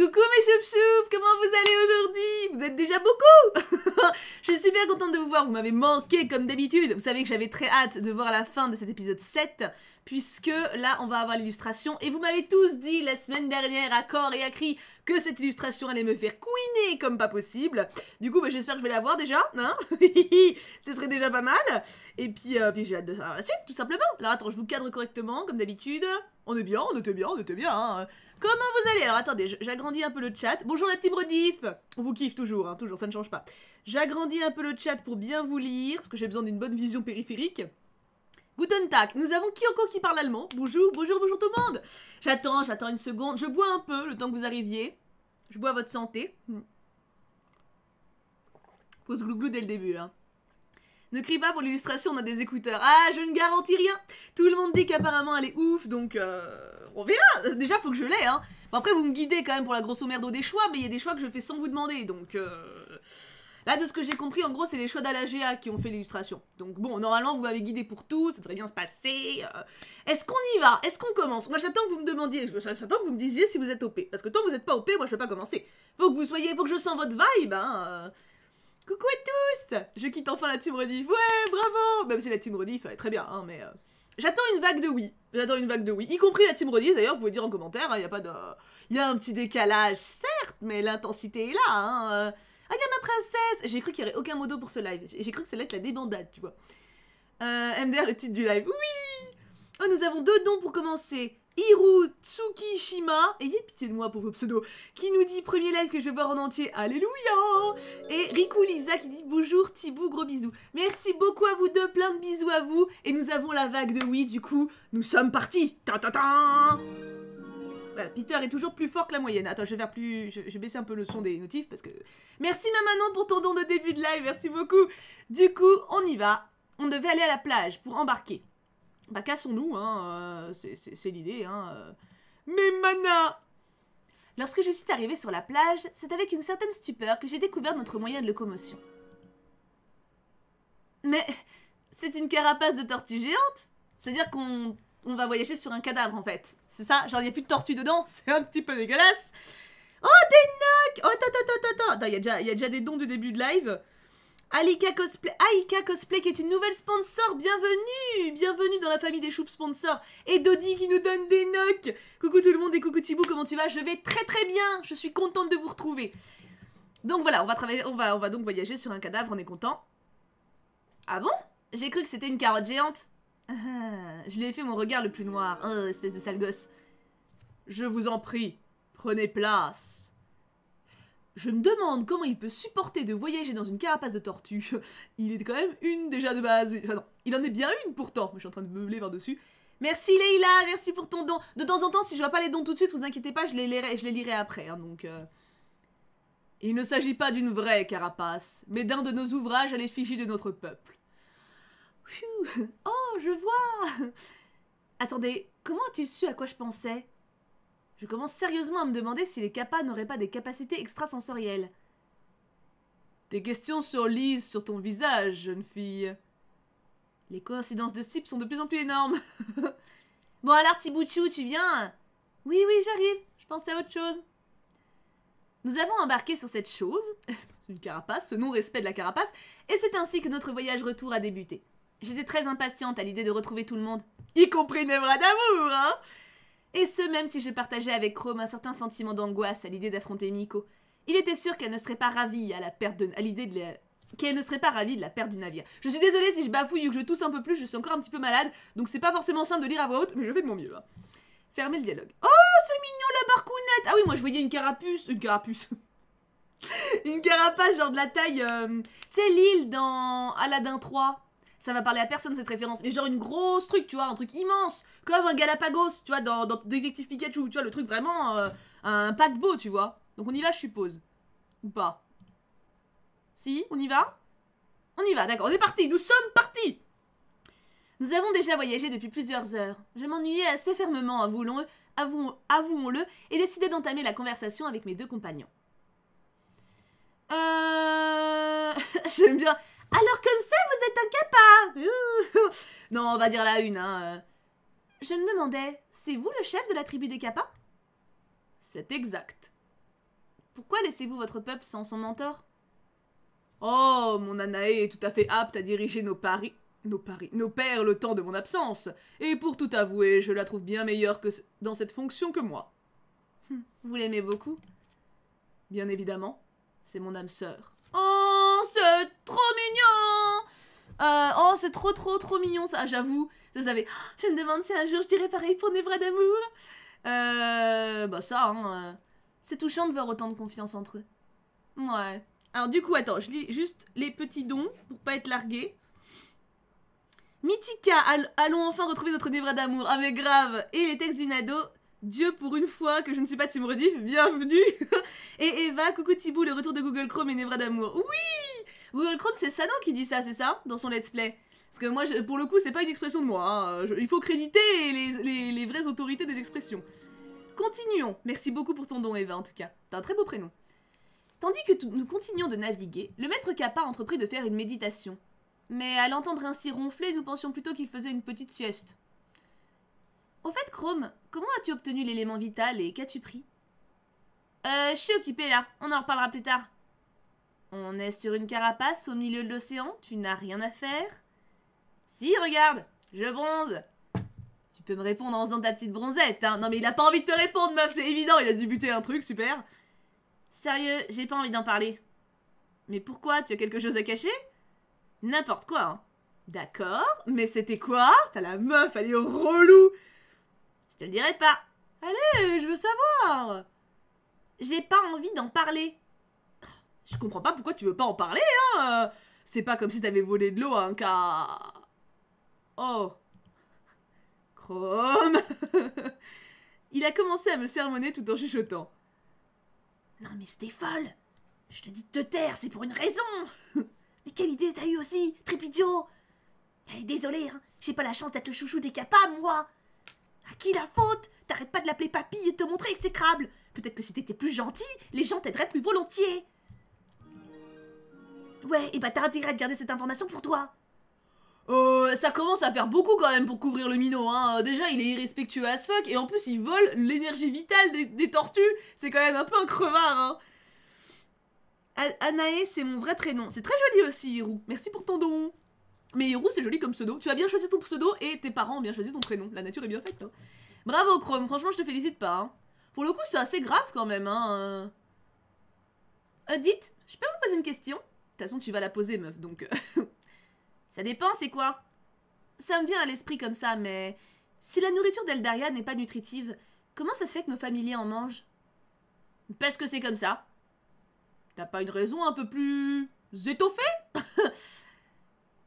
Coucou mes choup comment vous allez aujourd'hui Vous êtes déjà beaucoup Je suis super contente de vous voir, vous m'avez manqué comme d'habitude. Vous savez que j'avais très hâte de voir la fin de cet épisode 7, puisque là on va avoir l'illustration. Et vous m'avez tous dit la semaine dernière à corps et à cri que cette illustration allait me faire couiner comme pas possible. Du coup, bah, j'espère que je vais la voir déjà, hein Ce serait déjà pas mal. Et puis, euh, puis j'ai hâte de savoir la suite, tout simplement. Alors attends, je vous cadre correctement, comme d'habitude. On est bien, on était bien, on était bien. Hein. Comment vous allez Alors attendez, j'agrandis un peu le chat. Bonjour la team rediff On vous kiffe toujours, hein, toujours, ça ne change pas. J'agrandis un peu le chat pour bien vous lire, parce que j'ai besoin d'une bonne vision périphérique. Guten Tag, nous avons Kyoko qui parle allemand. Bonjour, bonjour, bonjour tout le monde J'attends, j'attends une seconde. Je bois un peu le temps que vous arriviez. Je bois à votre santé. Hmm. Pose glouglou dès le début, hein. Ne crie pas pour l'illustration, on a des écouteurs. Ah, je ne garantis rien. Tout le monde dit qu'apparemment elle est ouf, donc euh, on verra. Euh, déjà, faut que je l'ai. Hein. Bon, après, vous me guidez quand même pour la grosse merde des choix, mais il y a des choix que je fais sans vous demander, donc... Euh, là, de ce que j'ai compris, en gros, c'est les choix d'Alagea qui ont fait l'illustration. Donc bon, normalement, vous m'avez guidé pour tout, ça devrait bien se passer. Est-ce qu'on y va Est-ce qu'on commence Moi, j'attends que vous me demandiez, j'attends que vous me disiez si vous êtes OP. Parce que tant que vous n'êtes pas OP, moi, je peux pas commencer. Faut que vous soyez, faut que je sens votre vibe, hein. Coucou à tous Je quitte enfin la team Rediff. Ouais, bravo Même si la team Rediff est très bien, hein, mais... Euh, j'attends une vague de oui. J'attends une vague de oui. Y compris la team Rediff, d'ailleurs, vous pouvez dire en commentaire, il hein, y a pas de... Il y a un petit décalage, certes, mais l'intensité est là, hein. Ah, euh. il y a ma princesse J'ai cru qu'il n'y aurait aucun modo pour ce live. J'ai cru que ça allait être la débandade, tu vois. Euh, MDR, le titre du live. Oui Oh, nous avons deux dons pour commencer. Hiru Tsukishima, ayez pitié de moi pour vos pseudos, qui nous dit premier live que je vais voir en entier, alléluia hein. Et Riku Lisa qui dit bonjour Thibaut, gros bisous. Merci beaucoup à vous deux, plein de bisous à vous, et nous avons la vague de oui, du coup, nous sommes partis ta ta ta Peter est toujours plus fort que la moyenne. Attends, je vais plus... Je, vais baisser un peu le son des notifs parce que... Merci Mamanon pour ton don de début de live, merci beaucoup. Du coup, on y va. On devait aller à la plage pour embarquer. Bah cassons-nous, hein, euh, c'est l'idée, hein. Euh. Mais mana Lorsque je suis arrivée sur la plage, c'est avec une certaine stupeur que j'ai découvert notre moyen de locomotion. Mais c'est une carapace de tortue géante C'est-à-dire qu'on va voyager sur un cadavre en fait. C'est ça Genre il n'y a plus de tortue dedans, c'est un petit peu dégueulasse. Oh des knocks Oh attends, attends, attends, attends Il y, y a déjà des dons du début de live. Alika Cosplay, Aika Cosplay qui est une nouvelle sponsor, bienvenue Bienvenue dans la famille des choups sponsors Et Dodi qui nous donne des knocks. Coucou tout le monde et coucou Thibou, comment tu vas Je vais très très bien, je suis contente de vous retrouver Donc voilà, on va travailler, on va, on va donc voyager sur un cadavre, on est content. Ah bon J'ai cru que c'était une carotte géante ah, ah, Je lui ai fait mon regard le plus noir, oh, espèce de sale gosse Je vous en prie, prenez place je me demande comment il peut supporter de voyager dans une carapace de tortue. il est quand même une déjà de base. Enfin non, il en est bien une pourtant. Je suis en train de meubler par-dessus. Merci Leïla, merci pour ton don. De temps en temps, si je vois pas les dons tout de suite, vous inquiétez pas, je les lirai, je les lirai après. Hein, donc, euh. Il ne s'agit pas d'une vraie carapace, mais d'un de nos ouvrages à l'effigie de notre peuple. Oh, je vois Attendez, comment as-tu su à quoi je pensais je commence sérieusement à me demander si les capas n'auraient pas des capacités extrasensorielles. Des questions Liz, sur ton visage, jeune fille. Les coïncidences de type sont de plus en plus énormes. bon alors, Tibouchou, tu viens Oui, oui, j'arrive. Je pensais à autre chose. Nous avons embarqué sur cette chose, une carapace, ce non-respect de la carapace, et c'est ainsi que notre voyage retour a débuté. J'étais très impatiente à l'idée de retrouver tout le monde, y compris Nevra d'amour, hein et ce même si je partageais avec Chrome un certain sentiment d'angoisse à l'idée d'affronter Miko. Il était sûr qu'elle ne serait pas ravie à la perte de, à l'idée de la, qu'elle ne serait pas ravie de la perte du navire. Je suis désolée si je bafouille ou que je tousse un peu plus, je suis encore un petit peu malade, donc c'est pas forcément simple de lire à voix haute, mais je fais de mon mieux. Hein. Fermez le dialogue. Oh, c'est mignon la barcounette Ah oui, moi je voyais une carapuce. Une carapuce Une carapace, genre de la taille. C'est euh, Tu sais, l'île dans Aladdin 3 ça va parler à personne cette référence. Mais genre une grosse truc, tu vois, un truc immense, comme un Galapagos, tu vois, dans, dans Pikachu, tu vois, le truc vraiment euh, un paquebot, tu vois. Donc on y va, je suppose. Ou pas Si, on y va On y va, d'accord, on est parti, nous sommes partis Nous avons déjà voyagé depuis plusieurs heures. Je m'ennuyais assez fermement, avouons-le, avouons, le et décidai d'entamer la conversation avec mes deux compagnons. Euh... J'aime bien. Alors comme ça, vous êtes un capa. Non, on va dire la une, hein. Je me demandais, c'est vous le chef de la tribu des Kappas C'est exact. Pourquoi laissez-vous votre peuple sans son mentor Oh, mon Anaé est tout à fait apte à diriger nos paris. Nos paris, nos pères le temps de mon absence. Et pour tout avouer, je la trouve bien meilleure que dans cette fonction que moi. Hum, vous l'aimez beaucoup Bien évidemment, c'est mon âme sœur c'est trop mignon euh, Oh, c'est trop, trop, trop mignon ça, j'avoue. Vous oh, savez Je me demande si un jour je dirais pareil pour des vrais d'amour. Euh, bah ça, hein, euh, c'est touchant de voir autant de confiance entre eux. Ouais. Alors du coup, attends, je lis juste les petits dons pour pas être largué. Mythica, allons enfin retrouver notre Nevra d'amour. Ah mais grave Et les textes du Nado, Dieu, pour une fois que je ne suis pas Tim Rediff, bienvenue Et Eva, coucou Thibou, le retour de Google Chrome et Névra d'amour. Oui Google Chrome, c'est non qui dit ça, c'est ça Dans son let's play. Parce que moi, pour le coup, c'est pas une expression de moi. Hein. il faut créditer les, vraies autorités des expressions. Continuons. Merci beaucoup pour ton don, Eva, en tout cas. T'as un très beau prénom. Tandis que nous continuons de naviguer, le maître Kappa entreprit de faire une méditation. Mais à l'entendre ainsi ronfler, nous pensions plutôt qu'il faisait une petite sieste. Au fait, Chrome, Comment as-tu obtenu l'élément vital et qu'as-tu pris Euh, je suis occupée là, on en reparlera plus tard. On est sur une carapace au milieu de l'océan, tu n'as rien à faire Si, regarde, je bronze Tu peux me répondre en faisant ta petite bronzette, hein Non mais il a pas envie de te répondre, meuf, c'est évident, il a dû buter un truc, super Sérieux, j'ai pas envie d'en parler. Mais pourquoi Tu as quelque chose à cacher N'importe quoi, hein. D'accord, mais c'était quoi T'as la meuf, elle est relou te le dirai pas. Allez, je veux savoir. J'ai pas envie d'en parler. Je comprends pas pourquoi tu veux pas en parler, hein. C'est pas comme si t'avais volé de l'eau hein, un Oh. Chrome. Il a commencé à me sermonner tout en chuchotant. Non mais c'était folle Je te dis de te taire, c'est pour une raison Mais quelle idée t'as eu aussi, trépidio eh, Désolé, hein, j'ai pas la chance d'être le chouchou des capables, moi à qui la faute T'arrêtes pas de l'appeler papy et de te montrer exécrable. Peut-être que si t'étais plus gentil, les gens t'aideraient plus volontiers. Ouais, et bah t'as de garder cette information pour toi. Euh, ça commence à faire beaucoup quand même pour couvrir le minot, hein. Euh, déjà, il est irrespectueux as fuck, et en plus, il vole l'énergie vitale des, tortues. C'est quand même un peu un crevard, hein. Anae, c'est mon vrai prénom. C'est très joli aussi, Hirou. Merci pour ton don. Mais Hirou, c'est joli comme pseudo. Tu as bien choisi ton pseudo et tes parents ont bien choisi ton prénom. La nature est bien faite. Hein. Bravo Chrome, franchement, je te félicite pas. Hein. Pour le coup, c'est assez grave quand même. Hein. Euh, je peux vous poser une question De toute façon, tu vas la poser, meuf, donc... Euh, ça dépend, c'est quoi Ça me vient à l'esprit comme ça, mais... Si la nourriture d'Eldaria n'est pas nutritive, comment ça se fait que nos familiers en mangent Parce que c'est comme ça. T'as pas une raison un peu plus... étoffée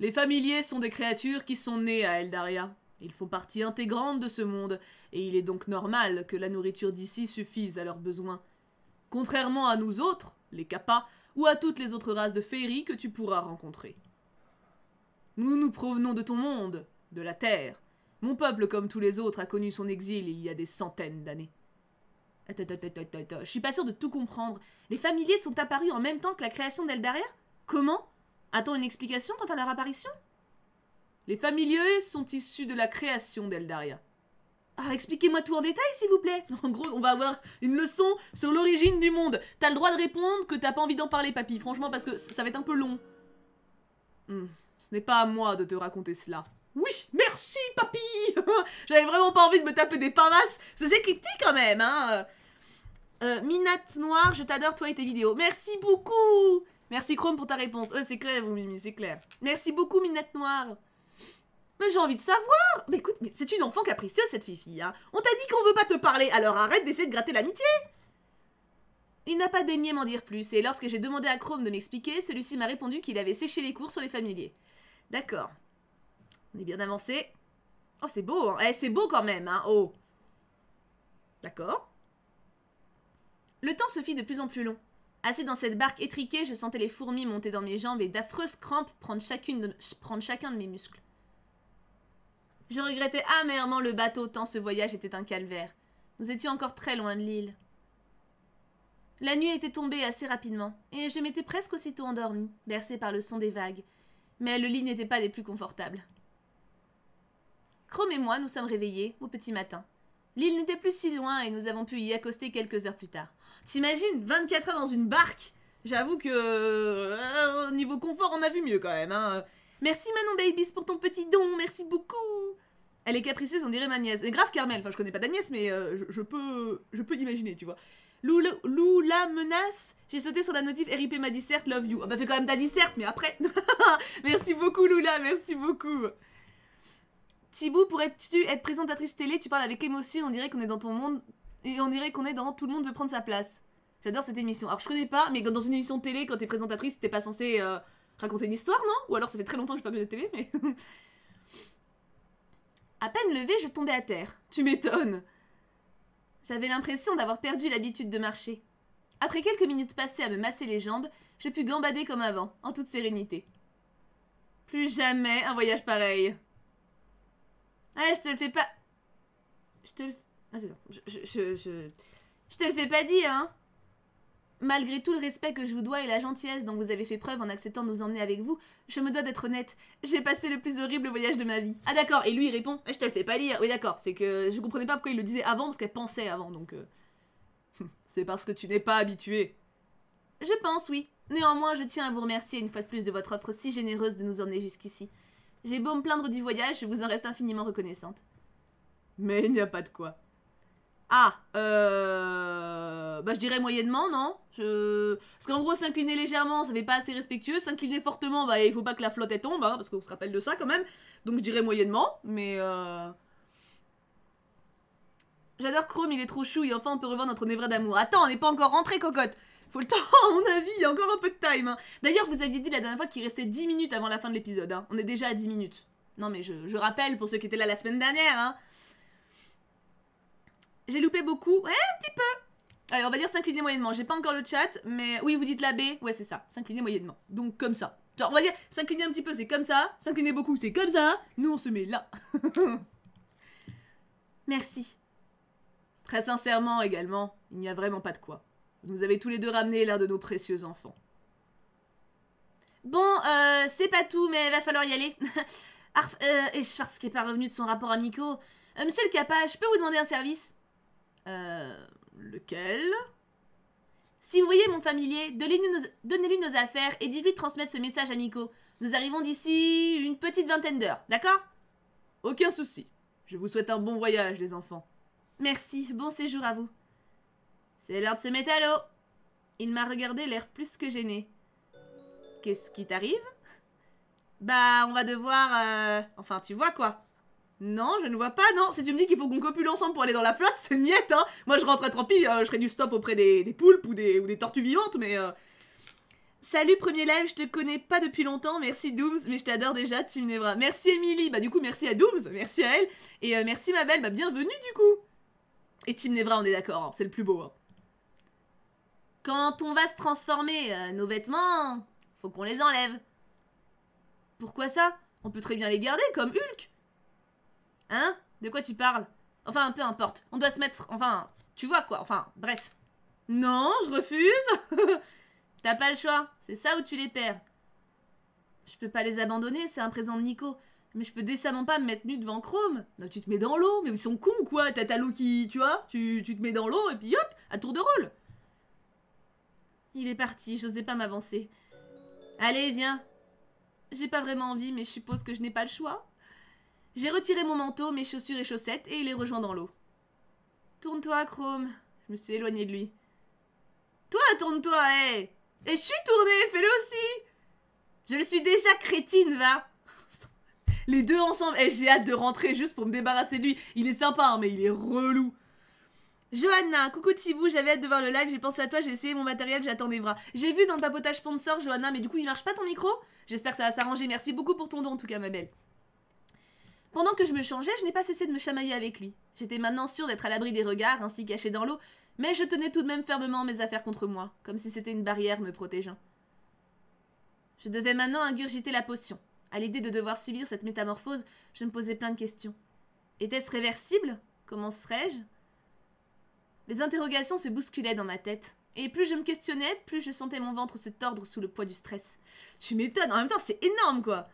Les familiers sont des créatures qui sont nées à Eldaria. Ils font partie intégrante de ce monde, et il est donc normal que la nourriture d'ici suffise à leurs besoins. Contrairement à nous autres, les Kappa, ou à toutes les autres races de féeries que tu pourras rencontrer. Nous nous provenons de ton monde, de la Terre. Mon peuple, comme tous les autres, a connu son exil il y a des centaines d'années. Je suis pas sûr de tout comprendre. Les familiers sont apparus en même temps que la création d'Eldaria Comment a t une explication quant à leur apparition Les familiers sont issus de la création d'Eldaria. Ah, expliquez-moi tout en détail, s'il vous plaît. En gros, on va avoir une leçon sur l'origine du monde. T'as le droit de répondre que t'as pas envie d'en parler, papy. Franchement, parce que ça va être un peu long. Hmm, ce n'est pas à moi de te raconter cela. Oui, merci, papy J'avais vraiment pas envie de me taper des Ce C'est cryptique, quand même, hein euh, Noire, je t'adore, toi et tes vidéos. Merci beaucoup Merci Chrome pour ta réponse. c'est clair, vous Mimi, c'est clair. Merci beaucoup, Minette Noire. Mais j'ai envie de savoir Mais écoute, c'est une enfant capricieuse, cette fifi, hein. On t'a dit qu'on veut pas te parler, alors arrête d'essayer de gratter l'amitié il n'a pas daigné m'en dire plus, et lorsque j'ai demandé à Chrome de m'expliquer, celui-ci m'a répondu qu'il avait séché les cours sur les familiers. D'accord. On est bien avancé. Oh, c'est beau, hein. Eh, c'est beau quand même, hein. Oh. D'accord. Le temps se fit de plus en plus long. Assis dans cette barque étriquée, je sentais les fourmis monter dans mes jambes et d'affreuses crampes prendre, chacune chacun de mes muscles. Je regrettais amèrement le bateau tant ce voyage était un calvaire. Nous étions encore très loin de l'île. La nuit était tombée assez rapidement, et je m'étais presque aussitôt endormie, bercée par le son des vagues. Mais le lit n'était pas des plus confortables. Chrome et moi nous sommes réveillés au petit matin. L'île n'était plus si loin et nous avons pu y accoster quelques heures plus tard. T'imagines 24 heures dans une barque J'avoue que... Euh, niveau confort, on a vu mieux quand même. Hein. Merci Manon Babies pour ton petit don, merci beaucoup Elle est capricieuse, on dirait ma nièce. Et grave Carmel, enfin je connais pas d'Agnès, mais euh, je, peux je peux l'imaginer, tu vois. Lou la menace J'ai sauté sur la notif RIP ma love you. Ah bah fais quand même ta disserte, mais après Merci beaucoup Loula, merci beaucoup Thibaut, pourrais-tu être présentatrice télé Tu parles avec émotion, on dirait qu'on est dans ton monde et on dirait qu'on est dans Tout le monde veut prendre sa place. J'adore cette émission. Alors je connais pas, mais dans une émission télé, quand t'es présentatrice, t'es pas censée euh, raconter une histoire, non Ou alors ça fait très longtemps que j'ai pas vu de télé, mais. à peine levée, je tombais à terre. Tu m'étonnes. J'avais l'impression d'avoir perdu l'habitude de marcher. Après quelques minutes passées à me masser les jambes, je pus gambader comme avant, en toute sérénité. Plus jamais un voyage pareil. Ouais, ah, je te le fais pas. Je te le ah, c'est ça. Je, je, te le fais pas dire, hein Malgré tout le respect que je vous dois et la gentillesse dont vous avez fait preuve en acceptant de nous emmener avec vous, je me dois d'être honnête. J'ai passé le plus horrible voyage de ma vie. Ah d'accord, et lui il répond, eh, je te le fais pas dire. Oui d'accord, c'est que je comprenais pas pourquoi il le disait avant parce qu'elle pensait avant, donc... Euh, c'est parce que tu n'es pas habitué. Je pense, oui. Néanmoins, je tiens à vous remercier une fois de plus de votre offre si généreuse de nous emmener jusqu'ici. J'ai beau me plaindre du voyage, je vous en reste infiniment reconnaissante. Mais il n'y a pas de quoi. Ah, euh... bah, je dirais moyennement, non je... Parce qu'en gros, s'incliner légèrement, ça fait pas assez respectueux. S'incliner fortement, bah, il faut pas que la flotte tombe, hein, parce qu'on se rappelle de ça quand même. Donc je dirais moyennement, mais... Euh... J'adore Chrome, il est trop chou, et enfin on peut revoir notre névra d'amour. Attends, on n'est pas encore rentré, cocotte faut le temps, à mon avis, il y a encore un peu de time. Hein. D'ailleurs, vous aviez dit la dernière fois qu'il restait 10 minutes avant la fin de l'épisode. Hein. On est déjà à 10 minutes. Non, mais je, je, rappelle pour ceux qui étaient là la semaine dernière. Hein. J'ai loupé beaucoup. Ouais, un petit peu. Allez, on va dire s'incliner moyennement. J'ai pas encore le chat, mais oui, vous dites la B. Ouais, c'est ça. S'incliner moyennement. Donc, comme ça. on va dire s'incliner un petit peu, c'est comme ça. S'incliner beaucoup, c'est comme ça. Nous, on se met là. Merci. Très sincèrement également, il n'y a vraiment pas de quoi. Vous nous avez tous les deux ramené l'un de nos précieux enfants. Bon, euh, c'est pas tout, mais il va falloir y aller. Arf, euh, et Schwartz qui est pas revenu de son rapport à euh, monsieur le Capa, je peux vous demander un service euh, lequel Si vous voyez mon familier, donnez-lui nos, affaires et dites-lui de transmettre ce message à Nico. Nous arrivons d'ici une petite vingtaine d'heures, d'accord Aucun souci. Je vous souhaite un bon voyage, les enfants. Merci, bon séjour à vous. C'est l'heure de se mettre à l'eau. Il m'a regardé l'air plus que gêné. Qu'est-ce qui t'arrive Bah, on va devoir... Euh, enfin, tu vois quoi non, je ne vois pas, non. Si tu me dis qu'il faut qu'on copule ensemble pour aller dans la flotte, c'est niette, hein. Moi, je rentre tant pis, euh, je ferai du stop auprès des, poulpes ou des, tortues vivantes, mais... Euh. Salut premier live, je te connais pas depuis longtemps, merci Dooms, mais je t'adore déjà, Tim Nevra. Merci Emily, bah du coup merci à Dooms, merci à elle, et euh, merci ma belle, bah bienvenue du coup. Et Tim Nevra, on est d'accord, hein, c'est le plus beau. Hein. Quand on va se transformer, nos vêtements, faut qu'on les enlève. Pourquoi ça On peut très bien les garder comme Hulk. Hein De quoi tu parles Enfin, peu importe. On doit se mettre... Enfin, tu vois quoi. Enfin, bref. Non, je refuse T'as pas le choix. C'est ça ou tu les perds. Je peux pas les abandonner, c'est un présent de Nico. Mais je peux décemment pas me mettre nue devant Chrome. Non, tu te mets dans l'eau, mais ils sont cons quoi. T'as ta l'eau qui. Tu vois tu, tu te mets dans l'eau et puis hop, à tour de rôle. Il est parti, j'osais pas m'avancer. Allez, viens. J'ai pas vraiment envie, mais je suppose que je n'ai pas le choix. J'ai retiré mon manteau, mes chaussures et chaussettes et il est rejoint dans l'eau. Tourne-toi, Chrome. Je me suis éloignée de lui. Toi, tourne-toi, hé hey Et je suis tournée, fais-le aussi Je le suis déjà crétine, va Les deux ensemble, et eh, j'ai hâte de rentrer juste pour me débarrasser de lui. Il est sympa, hein, mais il est relou. Johanna, coucou Tibou, j'avais hâte de voir le live, j'ai pensé à toi, j'ai essayé mon matériel, j'attends des bras. J'ai vu dans le papotage sponsor, Johanna, mais du coup il marche pas ton micro J'espère que ça va s'arranger, merci beaucoup pour ton don en tout cas ma belle. Pendant que je me changeais, je n'ai pas cessé de me chamailler avec lui. J'étais maintenant sûre d'être à l'abri des regards, ainsi cachée dans l'eau, mais je tenais tout de même fermement mes affaires contre moi, comme si c'était une barrière me protégeant. Je devais maintenant ingurgiter la potion. À l'idée de devoir subir cette métamorphose, je me posais plein de questions. Était-ce réversible Comment serais-je Les interrogations se bousculaient dans ma tête. Et plus je me questionnais, plus je sentais mon ventre se tordre sous le poids du stress. Tu m'étonnes, en même temps c'est énorme quoi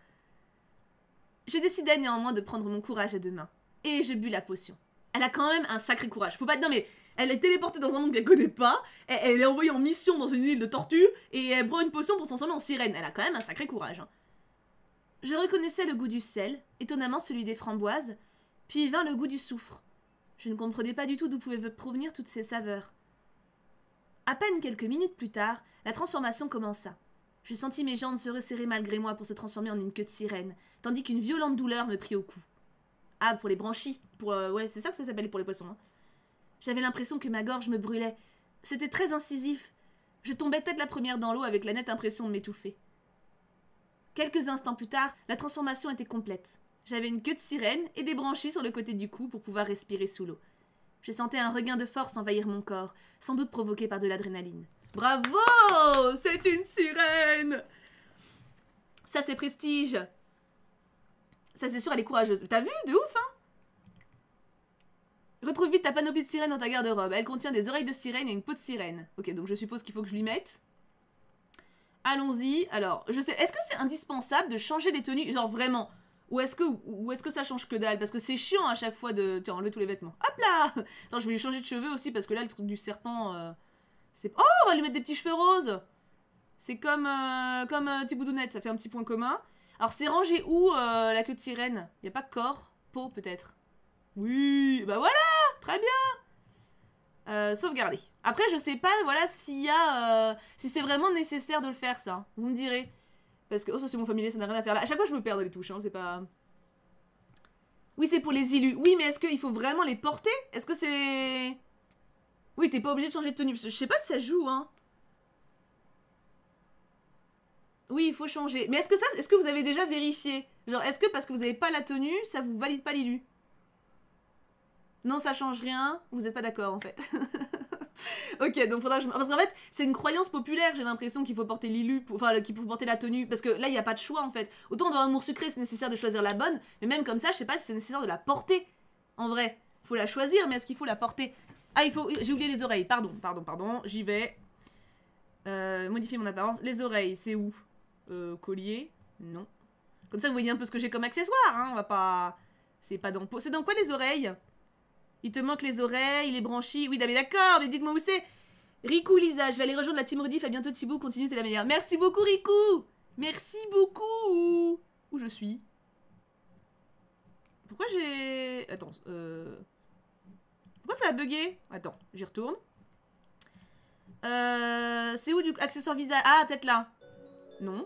je décidai néanmoins de prendre mon courage à deux mains. Et je bus la potion. Elle a quand même un sacré courage. Faut pas. Non mais, elle est téléportée dans un monde qu'elle connaît pas, elle, est envoyée en mission dans une île de tortues, et elle prend une potion pour s'en en sirène. Elle a quand même un sacré courage. Hein. Je reconnaissais le goût du sel, étonnamment celui des framboises, puis vint le goût du soufre. Je ne comprenais pas du tout d'où pouvaient provenir toutes ces saveurs. À peine quelques minutes plus tard, la transformation commença. Je sentis mes jambes se resserrer malgré moi pour se transformer en une queue de sirène, tandis qu'une violente douleur me prit au cou. Ah, pour les branchies. Pour, euh, ouais, c'est ça que ça s'appelle pour les poissons. Hein. J'avais l'impression que ma gorge me brûlait. C'était très incisif. Je tombais tête la première dans l'eau avec la nette impression de m'étouffer. Quelques instants plus tard, la transformation était complète. J'avais une queue de sirène et des branchies sur le côté du cou pour pouvoir respirer sous l'eau. Je sentais un regain de force envahir mon corps, sans doute provoqué par de l'adrénaline. Bravo C'est une sirène Ça, c'est prestige. Ça, c'est sûr, elle est courageuse. T'as vu De ouf, hein Retrouve vite ta panoplie de sirène dans ta garde-robe. Elle contient des oreilles de sirène et une peau de sirène. Ok, donc je suppose qu'il faut que je lui mette. Allons-y. Alors, je sais... Est-ce que c'est indispensable de changer les tenues Genre, vraiment ou est-ce que, est que ça change que dalle Parce que c'est chiant hein, à chaque fois de... Tiens, enlever tous les vêtements. Hop là Attends, je vais lui changer de cheveux aussi parce que là, le truc du serpent... Euh, Oh, on va lui mettre des petits cheveux roses C'est comme, euh, comme euh, ça fait un petit point commun. Alors, c'est rangé où, euh, la queue de sirène Il a pas corps Peau, peut-être Oui, bah voilà Très bien euh, Sauvegarder. Après, je sais pas, voilà, s'il y a... si c'est vraiment nécessaire de le faire, ça. Vous me direz. Parce que... Oh, ça, c'est mon familier, ça n'a rien à faire là. À chaque fois, je me perds dans les touches, hein, c'est pas... Oui, c'est pour les élus. Oui, mais est-ce qu'il faut vraiment les porter Est-ce que c'est... Oui, t'es pas obligé de changer de tenue. Parce que je sais pas si ça joue, hein. Oui, il faut changer. Mais est-ce que ça, est-ce que vous avez déjà vérifié Genre, est-ce que parce que vous avez pas la tenue, ça vous valide pas l'ilu Non, ça change rien. Vous êtes pas d'accord, en fait. ok, donc faudra que je... Parce qu'en fait, c'est une croyance populaire, j'ai l'impression qu'il faut porter l'ilu, enfin, qu'il faut porter la tenue, parce que là, il n'y a pas de choix, en fait. Autant dans Amour sucré, c'est nécessaire de choisir la bonne, mais même comme ça, je sais pas si c'est nécessaire de la porter, en vrai. Faut la choisir, mais est-ce qu'il faut la porter ah, J'ai oublié les oreilles. Pardon, pardon, pardon. J'y vais. Euh, modifier mon apparence. Les oreilles, c'est où euh, Collier Non. Comme ça, vous voyez un peu ce que j'ai comme accessoire. Hein. On va pas. C'est pas dans. C'est dans quoi les oreilles Il te manque les oreilles, il est branchies. Oui, d'accord, mais dites-moi où c'est. Riku Lisa, je vais aller rejoindre la team Rediff. À bientôt, Thibaut. Continue, c'est la meilleure. Merci beaucoup, Riku Merci beaucoup Où je suis Pourquoi j'ai. Attends, euh. Pourquoi ça a bugué Attends, j'y retourne. Euh, c'est où du accessoire visage Ah, peut là. Non.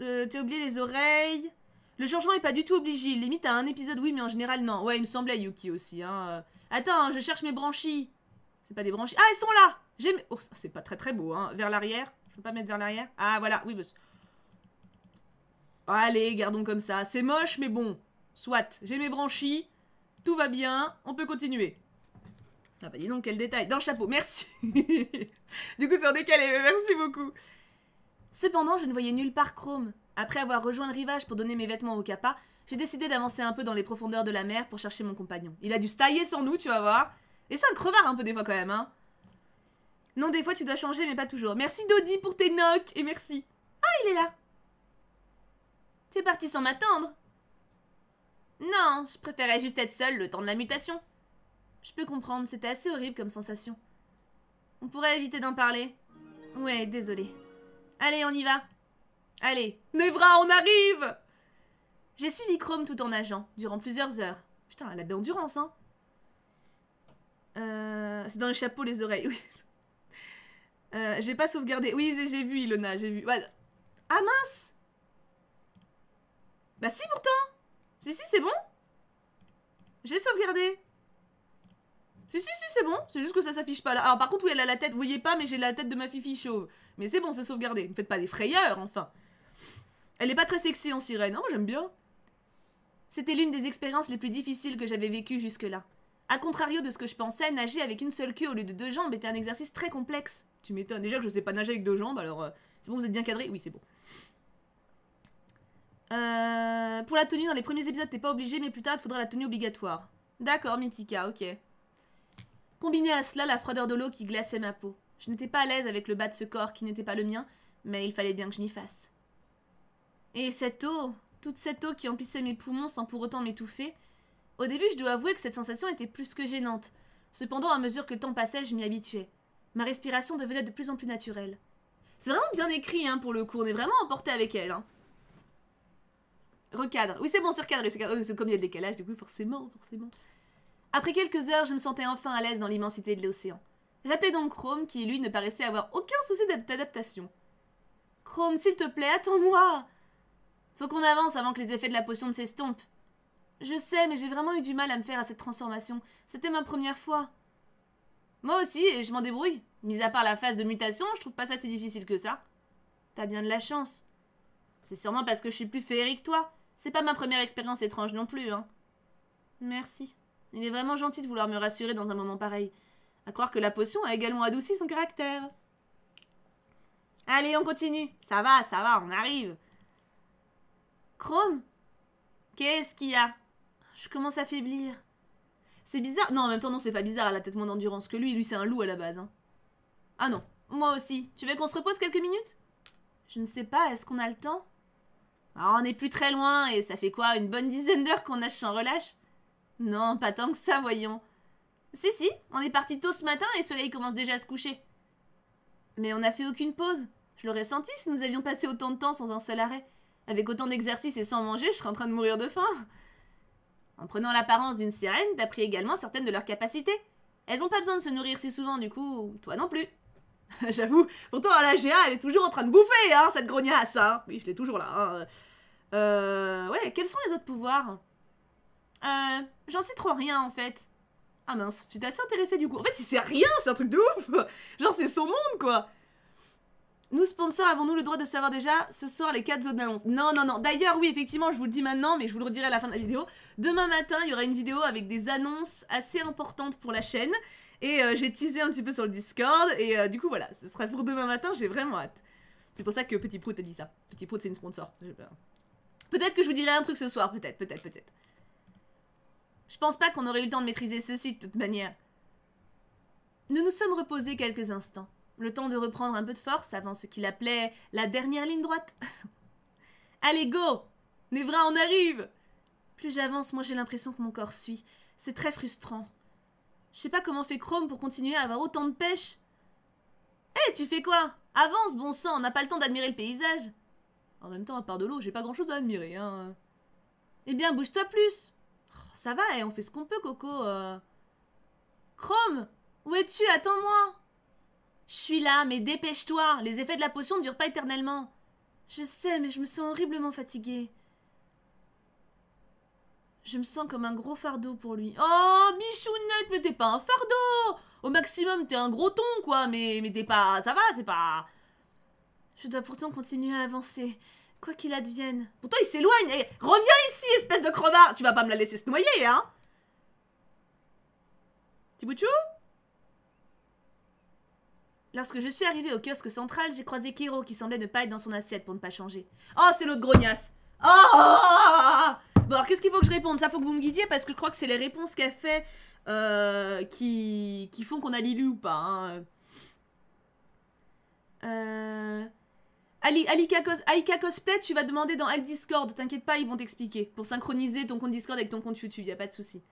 Euh, T'as oublié les oreilles. Le changement est pas du tout obligé. Limite à un épisode, oui, mais en général, non. Ouais, il me semblait Yuki aussi. Hein. Attends, je cherche mes branchies. C'est pas des branchies. Ah, elles sont là J'ai Oh, c'est pas très très beau, hein. Vers l'arrière. Je peux pas mettre vers l'arrière. Ah, voilà, oui, Allez, gardons comme ça. C'est moche, mais bon. Soit. J'ai mes branchies. Tout va bien, on peut continuer. Ah bah dis donc, quel détail. Dans le chapeau, merci. du coup, c'est en décalé, mais merci beaucoup. Cependant, je ne voyais nulle part Chrome. Après avoir rejoint le rivage pour donner mes vêtements au Kappa, j'ai décidé d'avancer un peu dans les profondeurs de la mer pour chercher mon compagnon. Il a dû se tailler sans nous, tu vas voir. Et c'est un crevard un peu des fois quand même, hein. Non, des fois tu dois changer, mais pas toujours. Merci Dodi pour tes knocks et merci. Ah, il est là. Tu es parti sans m'attendre. Non, je préférais juste être seule le temps de la mutation. Je peux comprendre, c'était assez horrible comme sensation. On pourrait éviter d'en parler. Ouais, désolé. Allez, on y va. Allez, Nevra, on arrive J'ai suivi Chrome tout en nageant, durant plusieurs heures. Putain, elle a de l'endurance, hein euh, C'est dans le chapeau, les oreilles, oui. Euh, j'ai pas sauvegardé. Oui, j'ai vu, Ilona, j'ai vu. Ah mince Bah si, pourtant si, si, c'est bon J'ai sauvegardé. Si, si, si, c'est bon. C'est juste que ça s'affiche pas là. Alors, par contre, oui, elle a la tête. Vous voyez pas, mais j'ai la tête de ma fifi chauve. Mais c'est bon, c'est sauvegardé. Ne faites pas des frayeurs, enfin. Elle est pas très sexy en sirène. Non, j'aime bien. C'était l'une des expériences les plus difficiles que j'avais vécues jusque-là. A contrario de ce que je pensais, nager avec une seule queue au lieu de deux jambes était un exercice très complexe. Tu m'étonnes. Déjà que je sais pas nager avec deux jambes, alors. Euh, c'est bon, vous êtes bien cadré Oui, c'est bon. Euh, pour la tenue, dans les premiers épisodes, t'es pas obligé, mais plus tard, il faudra la tenue obligatoire. D'accord, Mythica, ok. Combiné à cela, la froideur de l'eau qui glaçait ma peau. Je n'étais pas à l'aise avec le bas de ce corps qui n'était pas le mien, mais il fallait bien que je m'y fasse. Et cette eau, toute cette eau qui emplissait mes poumons sans pour autant m'étouffer, au début, je dois avouer que cette sensation était plus que gênante. Cependant, à mesure que le temps passait, je m'y habituais. Ma respiration devenait de plus en plus naturelle. C'est vraiment bien écrit, hein, pour le coup, on est vraiment emporté avec elle, hein. Recadre. Oui, c'est bon, c'est recadré. C'est comme il y a le décalage, du coup, forcément, forcément. Après quelques heures, je me sentais enfin à l'aise dans l'immensité de l'océan. J'appelais donc Chrome, qui lui ne paraissait avoir aucun souci d'adaptation. Chrome, s'il te plaît, attends-moi Faut qu'on avance avant que les effets de la potion ne s'estompent. Je sais, mais j'ai vraiment eu du mal à me faire à cette transformation. C'était ma première fois. Moi aussi, et je m'en débrouille. Mis à part la phase de mutation, je trouve pas ça si difficile que ça. T'as bien de la chance. C'est sûrement parce que je suis plus féerique que toi. C'est pas ma première expérience étrange non plus, hein. Merci. Il est vraiment gentil de vouloir me rassurer dans un moment pareil. À croire que la potion a également adouci son caractère. Allez, on continue. Ça va, ça va, on arrive. Chrome Qu'est-ce qu'il y a Je commence à faiblir. C'est bizarre. Non, en même temps, non, c'est pas bizarre. Elle a peut-être moins d'endurance que lui. Lui, c'est un loup à la base. Hein. Ah non, moi aussi. Tu veux qu'on se repose quelques minutes Je ne sais pas, est-ce qu'on a le temps ah, on n'est plus très loin et ça fait quoi Une bonne dizaine d'heures qu'on nage sans relâche Non, pas tant que ça, voyons. Si, si, on est parti tôt ce matin et le soleil commence déjà à se coucher. Mais on n'a fait aucune pause. Je l'aurais senti si nous avions passé autant de temps sans un seul arrêt. Avec autant d'exercice et sans manger, je serais en train de mourir de faim. En prenant l'apparence d'une sirène, t'as pris également certaines de leurs capacités. Elles n'ont pas besoin de se nourrir si souvent, du coup, toi non plus. J'avoue, pourtant la GA elle est toujours en train de bouffer, hein, cette grognasse, hein. Oui, je l'ai toujours là, hein. Euh. Ouais, quels sont les autres pouvoirs Euh. J'en sais trop rien en fait. Ah mince, j'étais assez intéressée du coup. En fait, il sait rien, c'est un truc de ouf Genre, c'est son monde quoi nous, sponsors, avons-nous le droit de savoir déjà ce soir les 4 zones annonces Non, non, non. D'ailleurs, oui, effectivement, je vous le dis maintenant, mais je vous le redirai à la fin de la vidéo. Demain matin, il y aura une vidéo avec des annonces assez importantes pour la chaîne. Et euh, j'ai teasé un petit peu sur le Discord. Et euh, du coup, voilà, ce sera pour demain matin. J'ai vraiment hâte. C'est pour ça que Petit Prout a dit ça. Petit Prout, c'est une sponsor. Peut-être que je vous dirai un truc ce soir. Peut-être, peut-être, peut-être. Je pense pas qu'on aurait eu le temps de maîtriser ceci de toute manière. Nous nous sommes reposés quelques instants. Le temps de reprendre un peu de force avant ce qu'il appelait la dernière ligne droite. Allez, go Nevra, on arrive Plus j'avance, moi j'ai l'impression que mon corps suit. C'est très frustrant. Je sais pas comment fait Chrome pour continuer à avoir autant de pêche. Hé, eh, tu fais quoi Avance, bon sang, on n'a pas le temps d'admirer le paysage. En même temps, à part de l'eau, j'ai pas grand-chose à admirer, hein. Eh bien, bouge-toi plus oh, Ça va, eh, on fait ce qu'on peut, Coco. Euh. Chrome Où es-tu Attends-moi Je suis là, mais dépêche-toi Les effets de la potion ne durent pas éternellement. Je sais, mais je me sens horriblement fatiguée. Je me sens comme un gros fardeau pour lui. Oh, bichounette, mais t'es pas un fardeau Au maximum, t'es un gros ton, quoi, mais, t'es pas... ça va, c'est pas... Je dois pourtant continuer à avancer, quoi qu'il advienne. Pourtant, il s'éloigne eh, Reviens ici, espèce de crevard Tu vas pas me la laisser se noyer, hein Tibouchou Lorsque je suis arrivée au kiosque central, j'ai croisé Kiro qui semblait ne pas être dans son assiette pour ne pas changer. Oh, c'est l'autre grognasse Oh, oh, oh, oh Bon, alors qu'est-ce qu'il faut que je réponde Ça, faut que vous me guidiez parce que je crois que c'est les réponses qu'elle fait euh, qui, qui font qu'on a Lilu ou pas. Hein. Euh, Ali, Alika, Cosplay, tu vas demander dans Al Discord, t'inquiète pas, ils vont t'expliquer. Pour synchroniser ton compte Discord avec ton compte YouTube, y a pas de souci.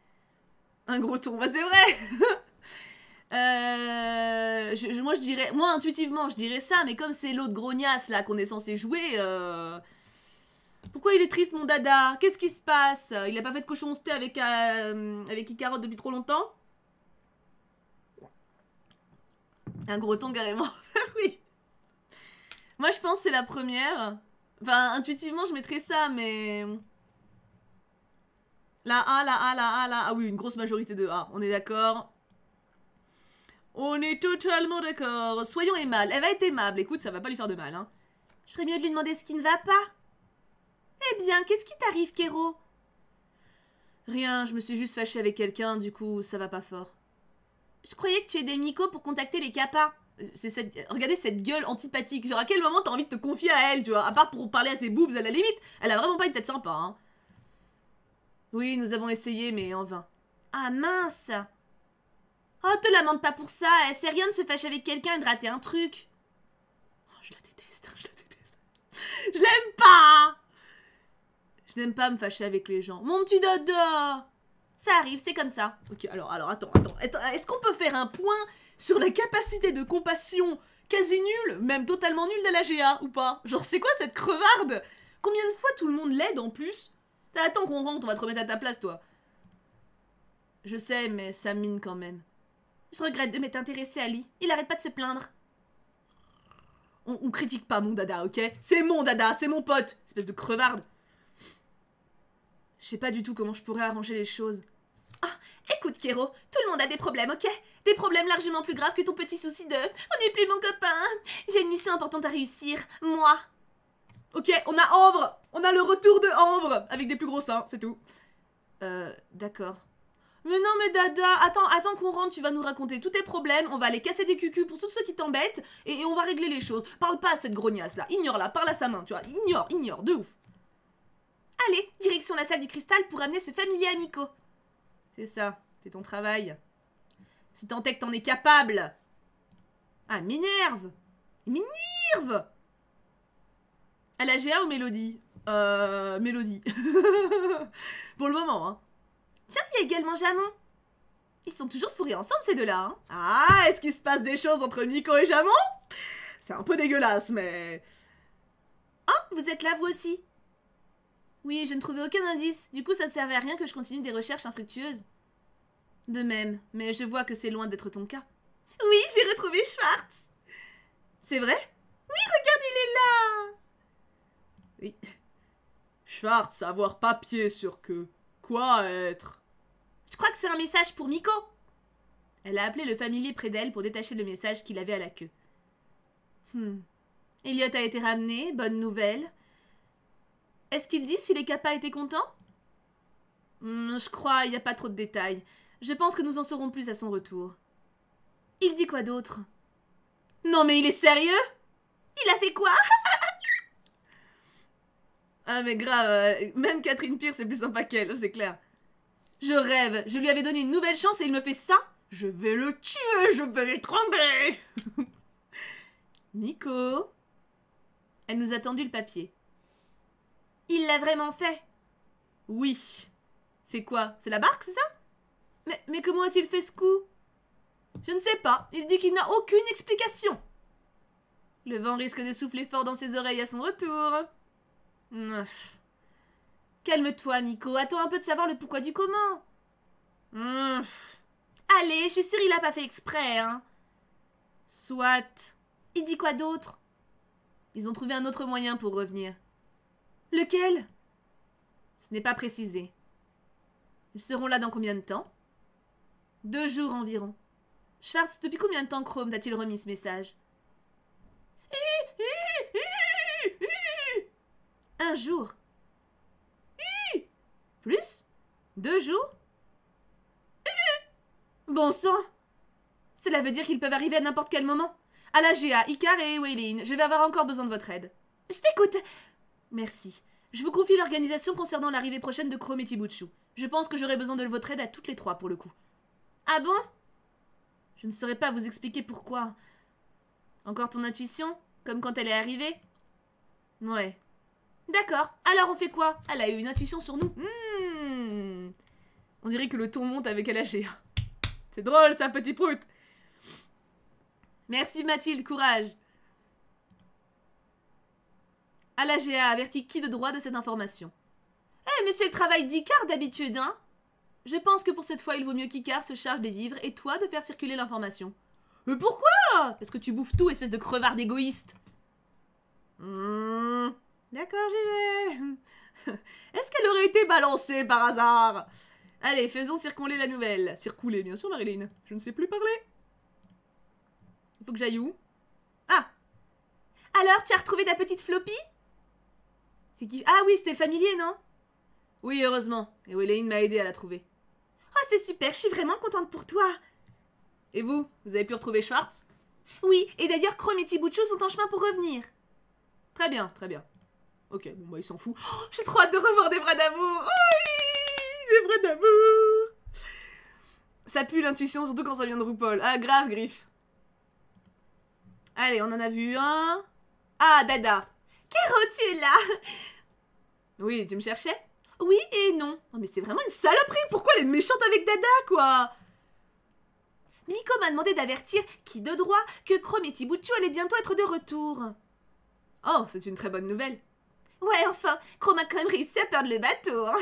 Un gros ton, bah c'est vrai euh, je, moi, je dirais, moi intuitivement, je dirais ça, mais comme c'est l'autre grognasse là qu'on est censé jouer, pourquoi il est triste, mon dada Qu'est-ce qui se passe Il n'a pas fait de cochon avec, euh, avec Icarot depuis trop longtemps Un gros ton, carrément. Bah oui. Moi, je pense que c'est la première. Enfin, intuitivement, je mettrais ça, mais... La A, la A, la A, la A. Ah oui, une grosse majorité de A. On est d'accord. On est totalement d'accord. Soyons aimables. Elle va être aimable. Écoute, ça va pas lui faire de mal. Hein. Je ferais mieux de lui demander ce qui ne va pas. Eh bien, qu'est-ce qui t'arrive, Kéro Rien, je me suis juste fâchée avec quelqu'un, du coup, ça va pas fort. Je croyais que tu des Miko pour contacter les capas. Regardez cette gueule antipathique. Genre, à quel moment t'as envie de te confier à elle, tu vois À part pour parler à ses boobs, à la limite, elle a vraiment pas une tête sympa, hein. Oui, nous avons essayé, mais en vain. Ah mince Oh, te lamente pas pour ça, elle sait rien de se fâcher avec quelqu'un et de rater un truc. Oh, je la déteste, hein, je la déteste. Je l'aime pas je n'aime pas me fâcher avec les gens. Mon petit dada Ça arrive, c'est comme ça. Ok, alors, alors attends, attends. Est-ce qu'on peut faire un point sur la capacité de compassion quasi nulle, même totalement nulle de la GA ou pas Genre, c'est quoi cette crevarde Combien de fois tout le monde l'aide en plus Attends qu'on rentre, on va te remettre à ta place, toi. Je sais, mais ça mine quand même. Je regrette de m'être intéressé à lui. Il arrête pas de se plaindre. On, on critique pas mon dada, ok C'est mon dada, c'est mon pote Espèce de crevarde je sais pas du tout comment je pourrais arranger les choses. Ah, écoute, Kero, tout le monde a des problèmes, ok Des problèmes largement plus graves que ton petit souci de On n'est plus mon copain J'ai une mission importante à réussir, moi Ok, on a Ambre On a le retour de Ambre Avec des plus gros seins, c'est tout. Euh, d'accord. Mais non, mais Dada, attends, attends qu'on rentre, tu vas nous raconter tous tes problèmes, on va aller casser des cucus pour tous ceux qui t'embêtent, et, et on va régler les choses. Parle pas à cette grognasse là, ignore-la, parle à sa main, tu vois, ignore, ignore, de ouf. Allez, direction la salle du cristal pour amener ce familier à C'est ça, c'est ton travail. Si tant est que t'en es capable. Ah, Minerve Minerve À la GA ou Mélodie Euh... Mélodie. pour le moment, hein. Tiens, il y a également Jamon. Ils sont toujours fourrés ensemble, ces deux-là, hein. Ah, est-ce qu'il se passe des choses entre Miko et Jamon C'est un peu dégueulasse, mais... Oh, vous êtes là, vous aussi oui, je ne trouvais aucun indice. Du coup, ça ne servait à rien que je continue des recherches infructueuses. De même, mais je vois que c'est loin d'être ton cas. Oui, j'ai retrouvé Schwartz C'est vrai Oui, regarde, il est là Oui. Schwartz, avoir papier sur queue. Quoi être Je crois que c'est un message pour Miko Elle a appelé le familier près d'elle pour détacher le message qu'il avait à la queue. Hmm. Elliot a été ramené, bonne nouvelle. Est-ce qu'il dit si les capas étaient contents hmm, Je crois, il n'y a pas trop de détails. Je pense que nous en saurons plus à son retour. Il dit quoi d'autre Non mais il est sérieux Il a fait quoi Ah mais grave, euh, même Catherine Pierre c'est plus sympa qu'elle, c'est clair. Je rêve, je lui avais donné une nouvelle chance et il me fait ça Je vais le tuer, je vais l'étrangler Nico Elle nous a tendu le papier. Il l'a vraiment fait Oui. Fait quoi C'est la barque, c'est ça mais, mais comment a-t-il fait ce coup Je ne sais pas. Il dit qu'il n'a aucune explication. Le vent risque de souffler fort dans ses oreilles à son retour. Calme-toi, Miko. Attends un peu de savoir le pourquoi du comment. Allez, je suis sûre il a pas fait exprès, hein. Soit. Il dit quoi d'autre Ils ont trouvé un autre moyen pour revenir. Lequel Ce n'est pas précisé. Ils seront là dans combien de temps Deux jours environ. Schwartz, depuis combien de temps Chrome t'a-t-il remis ce message Un jour. Plus Deux jours Bon sang Cela veut dire qu'ils peuvent arriver à n'importe quel moment. À la GA, Icar et Weylin, je vais avoir encore besoin de votre aide. Je t'écoute Merci. Je vous confie l'organisation concernant l'arrivée prochaine de Chrometibuchu. Je pense que j'aurai besoin de votre aide à toutes les trois pour le coup. Ah bon Je ne saurais pas vous expliquer pourquoi. Encore ton intuition Comme quand elle est arrivée Ouais. D'accord, alors on fait quoi Elle a eu une intuition sur nous hmm. On dirait que le ton monte avec elle LHG. C'est drôle ça, petit prout Merci Mathilde, courage à GA, averti qui de droit de cette information Eh, mais c'est le travail d'Icard d'habitude, hein Je pense que pour cette fois, il vaut mieux qu'Icard se charge des vivres et toi de faire circuler l'information. Mais euh, pourquoi Parce que tu bouffes tout, espèce de crevard d'égoïste hmm. D'accord, j'y vais Est-ce qu'elle aurait été balancée par hasard Allez, faisons circuler la nouvelle. Circuler, bien sûr, Marilyn. Je ne sais plus parler. Il faut que j'aille où Ah Alors, tu as retrouvé ta petite Floppy ah oui, c'était familier, non Oui, heureusement. Et Wéléine m'a aidé à la trouver. Oh, c'est super, je suis vraiment contente pour toi. Et vous, vous avez pu retrouver Schwartz Oui, et d'ailleurs, Chrome et Tibuchu sont en chemin pour revenir. Très bien, très bien. Ok, bon, bah, il s'en fout. Oh, j'ai trop hâte de revoir des bras d'amour. Oh oui, des bras d'amour. Ça pue l'intuition, surtout quand ça vient de RuPaul. Ah, grave, griffe. Allez, on en a vu un. Ah, Dada. que tu es là oui, tu me cherchais Oui et non. Oh, mais c'est vraiment une saloperie. Pourquoi elle est méchante avec Dada, quoi Nico m'a demandé d'avertir qui de droit que Chrome et Tibuchu allaient bientôt être de retour. Oh, c'est une très bonne nouvelle. Ouais, enfin, Chrome a quand même réussi à perdre le bateau. Hein.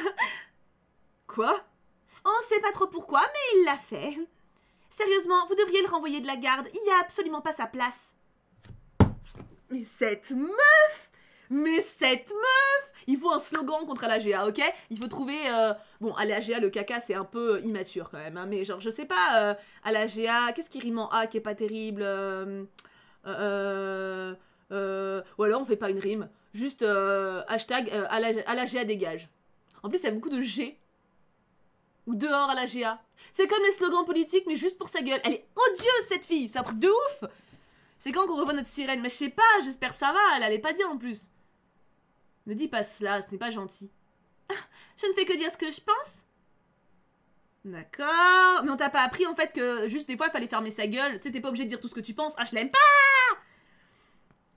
Quoi On sait pas trop pourquoi, mais il l'a fait. Sérieusement, vous devriez le renvoyer de la garde. Il n'y a absolument pas sa place. Mais cette meuf mais cette meuf Il faut un slogan contre la GA, ok Il faut trouver... Euh, bon, à la GA, le caca, c'est un peu immature quand même, hein, mais genre, je sais pas, euh, à la GA, qu'est-ce qui rime en A qui est pas terrible euh... euh ou alors, on fait pas une rime. Juste hashtag à la, à, GA dégage. En plus, il a beaucoup de G. Ou dehors à la GA. C'est comme les slogans politiques, mais juste pour sa gueule. Elle est odieuse, cette fille C'est un truc de ouf c'est quand qu'on revoit notre sirène Mais je sais pas, j'espère ça va, elle allait pas dire en plus. Ne dis pas cela, ce n'est pas gentil. Ah, je ne fais que dire ce que je pense D'accord, mais on t'a pas appris en fait que juste des fois il fallait fermer sa gueule, tu sais, t'es pas obligé de dire tout ce que tu penses, ah je l'aime pas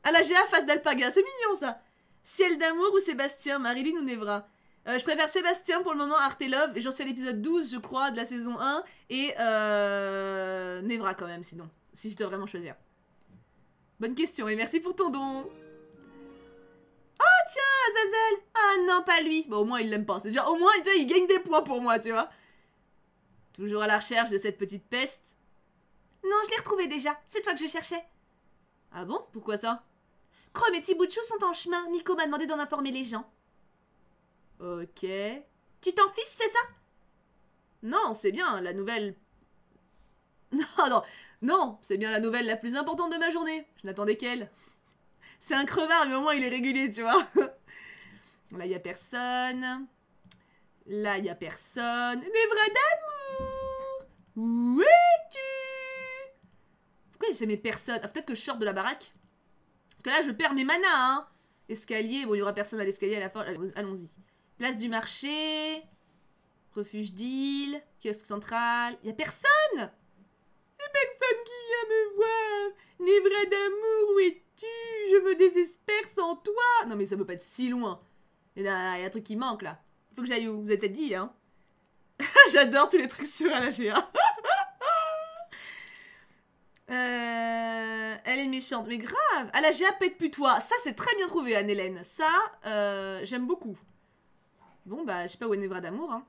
À ah, la GA face d'Alpaga, c'est mignon ça Ciel d'amour ou Sébastien, Marilyn ou Nevra euh, je préfère Sébastien pour le moment, et Love. J'en suis à l'épisode 12, je crois, de la saison 1. Et euh, Nevra quand même, sinon. Si je dois vraiment choisir. Bonne question et merci pour ton don tiens, Azazel Ah non, pas lui Bon, bah, au moins, il l'aime pas. C'est déjà, au moins, il gagne des points pour moi, tu vois. Toujours à la recherche de cette petite peste. Non, je l'ai retrouvée déjà. Cette fois que je cherchais. Ah bon Pourquoi ça Chrome et Tibouchou sont en chemin. Miko m'a demandé d'en informer les gens. Ok. Tu t'en fiches, c'est ça Non, c'est bien, la nouvelle... Non, non, non, c'est bien la nouvelle la plus importante de ma journée. Je n'attendais qu'elle. C'est un crevard, mais au moins il est régulier, tu vois. Là, il n'y a personne. Là, il n'y a personne. Des vrais d'amour Où es-tu Pourquoi il a jamais personne ah, Peut-être que je sors de la baraque Parce que là, je perds mes manas, hein Escalier, bon, il n'y aura personne à l'escalier à la fin. Allons-y. Place du marché. Refuge d'île. Kiosque central. Il n'y a personne personne qui vient me voir Névra d'amour, où es-tu je me désespère sans toi Non mais ça peut pas être si loin. Il y, a, un truc qui manque là. Faut que j'aille où Vous êtes dit, hein J'adore tous les trucs sur la euh, elle est méchante, mais grave. À la pète plus toi. Ça, c'est très bien trouvé, Anne-Hélène. Ça, euh, j'aime beaucoup. Bon, bah, je sais pas où est Nevra d'amour. Hein.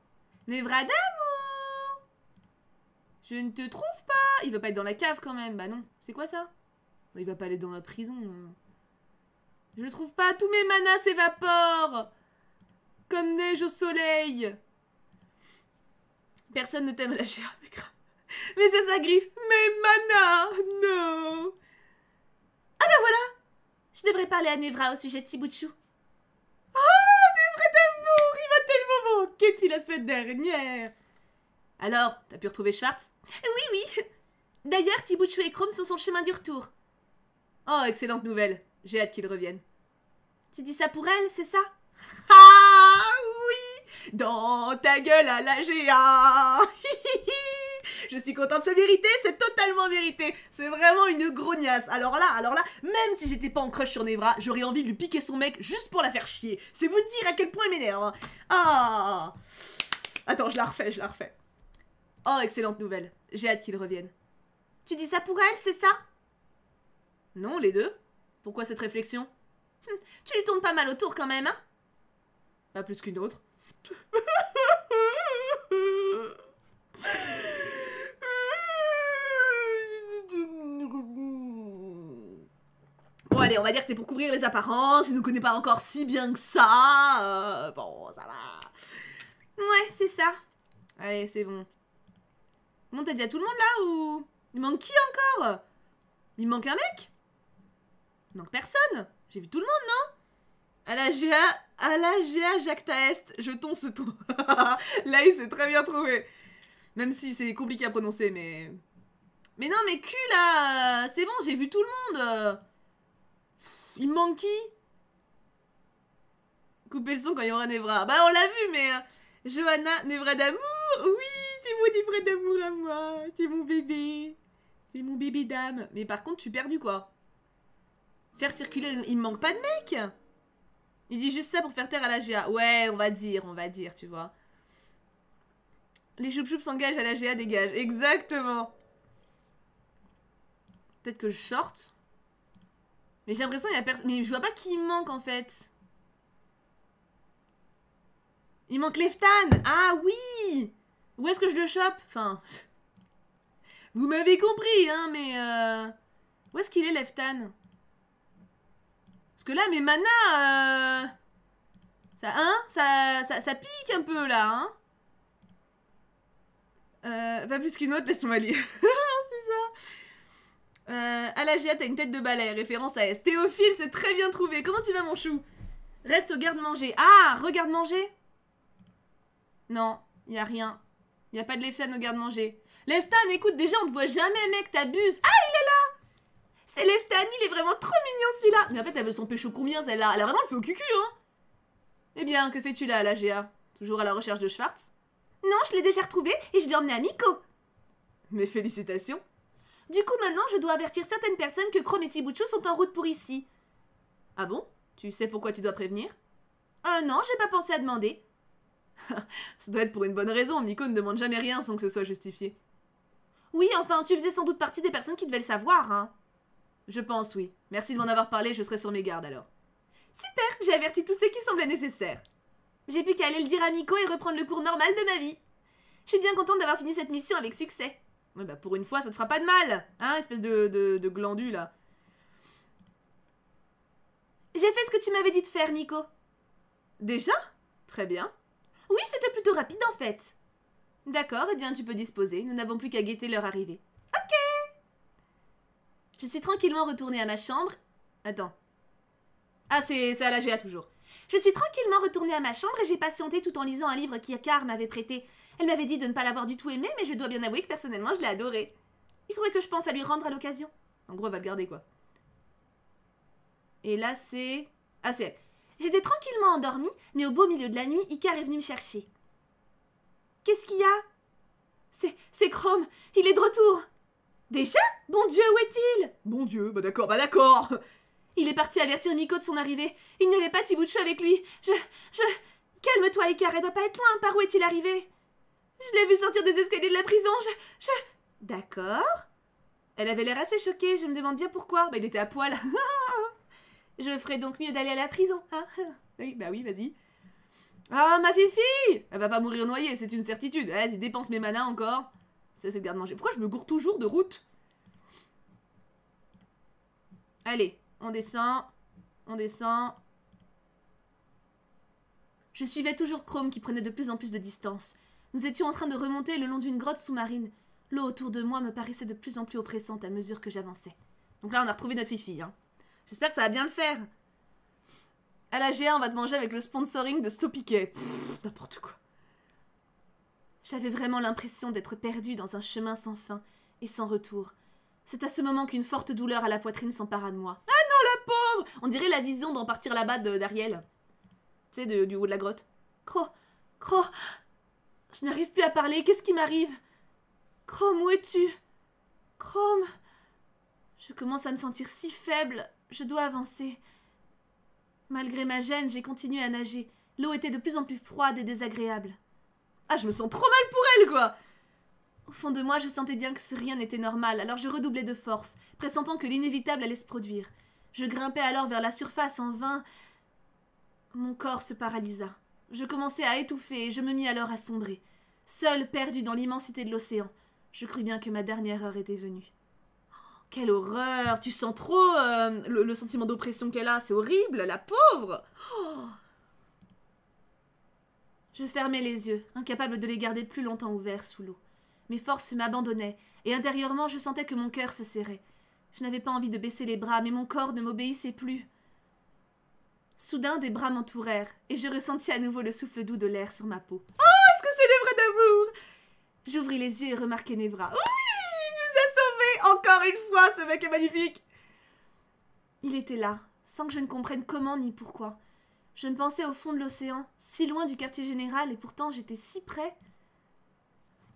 d'amour Je ne te trouve pas. Il va pas être dans la cave quand même. Bah non. C'est quoi ça il va pas aller dans la prison. Je le trouve pas. Tous mes manas s'évaporent. Comme neige au soleil. Personne ne t'aime à la chair. Mais, c'est sa griffe. Mes manas. Non. Ah ben voilà. Je devrais parler à Nevra au sujet de Tibouchou. Oh, ah, Nevra d'amour. Il va tellement manquer depuis la semaine dernière. Alors, t'as pu retrouver Schwartz Oui, oui. D'ailleurs, Tibouchou et Chrome sont sur le chemin du retour. Oh, excellente nouvelle. J'ai hâte qu'il revienne. Tu dis ça pour elle, c'est ça Ah oui Dans ta gueule à la GA Je suis contente, c'est vérité, c'est totalement vérité. C'est vraiment une grognasse. Alors là, alors là, même si j'étais pas en crush sur Nevra, j'aurais envie de lui piquer son mec juste pour la faire chier. C'est vous dire à quel point elle m'énerve. Hein. Ah Attends, je la refais, je la refais. Oh, excellente nouvelle. J'ai hâte qu'il revienne. Tu dis ça pour elle, c'est ça non, les deux Pourquoi cette réflexion hum, Tu lui tournes pas mal autour quand même, hein Pas plus qu'une autre. Bon, allez, on va dire que c'est pour couvrir les apparences, il nous connaît pas encore si bien que ça. Euh, bon, ça va. Ouais, c'est ça. Allez, c'est bon. Bon, t'as à tout le monde là ou. Il manque qui encore Il manque un mec non, personne J'ai vu tout le monde, non à la GA, à la GA Jacques Taest, jetons ce trou. Là, il s'est très bien trouvé. Même si c'est compliqué à prononcer, mais... Mais non, mais cul, là euh, C'est bon, j'ai vu tout le monde Il manque qui Coupez le son quand il y aura Nevra. Bah, on l'a vu, mais... Euh, Johanna, Nevra d'amour Oui, c'est mon Nevra d'amour à moi C'est mon bébé C'est mon bébé d'âme Mais par contre, tu perds du quoi Faire circuler, il manque pas de mec Il dit juste ça pour faire taire à la GA. Ouais, on va dire, on va dire, tu vois. Les choup-choups s'engagent à la GA, dégage. Exactement Peut-être que je sorte Mais j'ai l'impression qu'il y a personne... Mais je vois pas qui manque, en fait. Il manque Leftan Ah oui Où est-ce que je le chope Enfin... Vous m'avez compris, hein, mais... Euh, où est-ce qu'il est, Leftan que là, mes manas... Euh, ça, hein ça, ça, pique un peu, là, hein euh, plus qu'une autre, laisse-moi lire. c'est ça. à euh, la GIA, t'as une tête de balai, référence à S. Théophile, c'est très bien trouvé. Comment tu vas, mon chou Reste au garde-manger. Ah, regarde-manger Non, y a rien. Y a pas de Leftan au garde-manger. Leftan, écoute, déjà, on te voit jamais, mec, t'abuses. Ah, il est là c'est Leftani, il est vraiment trop mignon celui-là Mais en fait, elle veut son pécho combien celle-là Elle a vraiment le feu au cucu, hein Eh bien, que fais-tu là, la GA Toujours à la recherche de Schwartz Non, je l'ai déjà retrouvé et je l'ai emmené à Miko Mes félicitations Du coup, maintenant, je dois avertir certaines personnes que Chrome et Tibuchu sont en route pour ici. Ah bon Tu sais pourquoi tu dois prévenir Euh, non, j'ai pas pensé à demander. Ça doit être pour une bonne raison, Miko ne demande jamais rien sans que ce soit justifié. Oui, enfin, tu faisais sans doute partie des personnes qui devaient le savoir, hein. Je pense, oui. Merci de m'en avoir parlé, je serai sur mes gardes alors. Super, j'ai averti tous ceux qui semblait nécessaires. J'ai pu qu'à aller le dire à Nico et reprendre le cours normal de ma vie. Je suis bien contente d'avoir fini cette mission avec succès. Bah, pour une fois, ça te fera pas de mal, hein, espèce de, de, de glandu là. J'ai fait ce que tu m'avais dit de faire, Nico. Déjà Très bien. Oui, c'était plutôt rapide en fait. D'accord, eh bien tu peux disposer, nous n'avons plus qu'à guetter leur arrivée. Ok je suis tranquillement retournée à ma chambre. Attends. Ah, c'est à la GA toujours. Je suis tranquillement retournée à ma chambre et j'ai patienté tout en lisant un livre qu'Icar m'avait prêté. Elle m'avait dit de ne pas l'avoir du tout aimé, mais je dois bien avouer que personnellement, je l'ai adoré. Il faudrait que je pense à lui rendre à l'occasion. En gros, elle va le garder, quoi. Et là, c'est... Ah, c'est J'étais tranquillement endormie, mais au beau milieu de la nuit, Icar est venu me chercher. Qu'est-ce qu'il y a C'est... c'est Chrome Il est de retour Déjà Bon Dieu, où est-il Bon Dieu, bah d'accord, bah d'accord Il est parti avertir Miko de son arrivée. Il n'y avait pas Tibouchou avec lui. Je. Je. Calme-toi, Icar, elle doit pas être loin. Par où est-il arrivé Je l'ai vu sortir des escaliers de la prison. Je. Je. D'accord. Elle avait l'air assez choquée, je me demande bien pourquoi. Bah, il était à poil. je ferais donc mieux d'aller à la prison, hein Oui, bah oui, vas-y. Ah, ma fifi Elle va pas mourir noyée, c'est une certitude. Vas-y, dépense mes manas encore garde-manger. Pourquoi je me gourre toujours de route Allez, on descend. On descend. Je suivais toujours Chrome qui prenait de plus en plus de distance. Nous étions en train de remonter le long d'une grotte sous-marine. L'eau autour de moi me paraissait de plus en plus oppressante à mesure que j'avançais. Donc là, on a retrouvé notre fifi. Hein. J'espère que ça va bien le faire. À la g on va te manger avec le sponsoring de Sopiquet. N'importe quoi. J'avais vraiment l'impression d'être perdue dans un chemin sans fin et sans retour. C'est à ce moment qu'une forte douleur à la poitrine s'empara de moi. Ah non, le pauvre On dirait la vision d'en partir là-bas d'Ariel. Tu sais, du haut de la grotte. Cro Cro Je n'arrive plus à parler, qu'est-ce qui m'arrive Chrome, où es-tu Chrome Je commence à me sentir si faible, je dois avancer. Malgré ma gêne, j'ai continué à nager. L'eau était de plus en plus froide et désagréable. Ah, je me sens trop mal pour elle, quoi Au fond de moi, je sentais bien que rien n'était normal, alors je redoublais de force, pressentant que l'inévitable allait se produire. Je grimpais alors vers la surface en vain. Mon corps se paralysa. Je commençais à étouffer et je me mis alors à sombrer. Seul, perdu dans l'immensité de l'océan, je crus bien que ma dernière heure était venue. Oh, quelle horreur Tu sens trop euh, le, sentiment d'oppression qu'elle a, c'est horrible, la pauvre oh, je fermais les yeux, incapable de les garder plus longtemps ouverts sous l'eau. Mes forces m'abandonnaient, et intérieurement je sentais que mon cœur se serrait. Je n'avais pas envie de baisser les bras, mais mon corps ne m'obéissait plus. Soudain, des bras m'entourèrent, et je ressentis à nouveau le souffle doux de l'air sur ma peau. Oh, est-ce que c'est l'œuvre d'amour J'ouvris les yeux et remarquai Nevra. Oui, il nous a sauvés Encore une fois, ce mec est magnifique Il était là, sans que je ne comprenne comment ni pourquoi. Je me pensais au fond de l'océan, si loin du quartier général, et pourtant j'étais si près.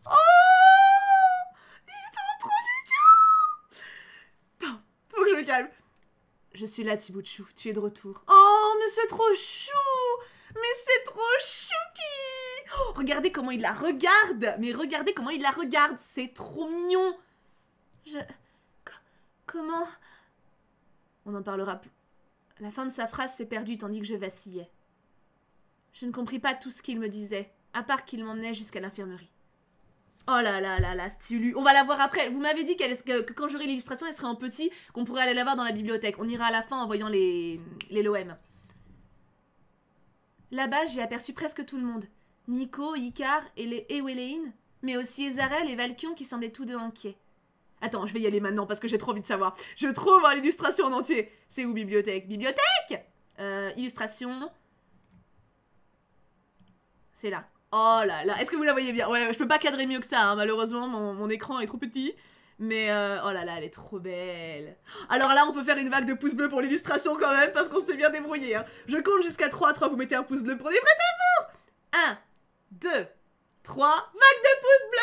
Oh Ils sont trop mignons faut que je me calme. Je suis là, Tibouchou, tu es de retour. Oh, mais c'est trop chou Mais c'est trop chouki oh, Regardez comment il la regarde Mais regardez comment il la regarde C'est trop mignon Je... comment On en parlera plus... La fin de sa phrase s'est perdue tandis que je vacillais. Je ne compris pas tout ce qu'il me disait, à part qu'il m'emmenait jusqu'à l'infirmerie. Oh là là là là, Stulu, on va la voir après. Vous m'avez dit que, quand j'aurai l'illustration, elle serait en petit, qu'on pourrait aller la voir dans la bibliothèque. On ira à la fin en voyant les, les LOM. Là-bas, j'ai aperçu presque tout le monde. Miko, Icar et les mais aussi Ezarel et Valkion qui semblaient tous deux inquiets. Attends, je vais y aller maintenant parce que j'ai trop envie de savoir. Je trouve hein, l'illustration en entier. C'est où bibliothèque Bibliothèque euh, Illustration. C'est là. Oh là là, est-ce que vous la voyez bien Ouais, je peux pas cadrer mieux que ça, hein. malheureusement, mon, écran est trop petit. Mais euh, oh là là, elle est trop belle. Alors là, on peut faire une vague de pouces bleus pour l'illustration quand même, parce qu'on s'est bien débrouillé. Hein. Je compte jusqu'à 3, 3, vous mettez un pouce bleu pour des vrais amours 1, 2, 3, vague de pouces bleus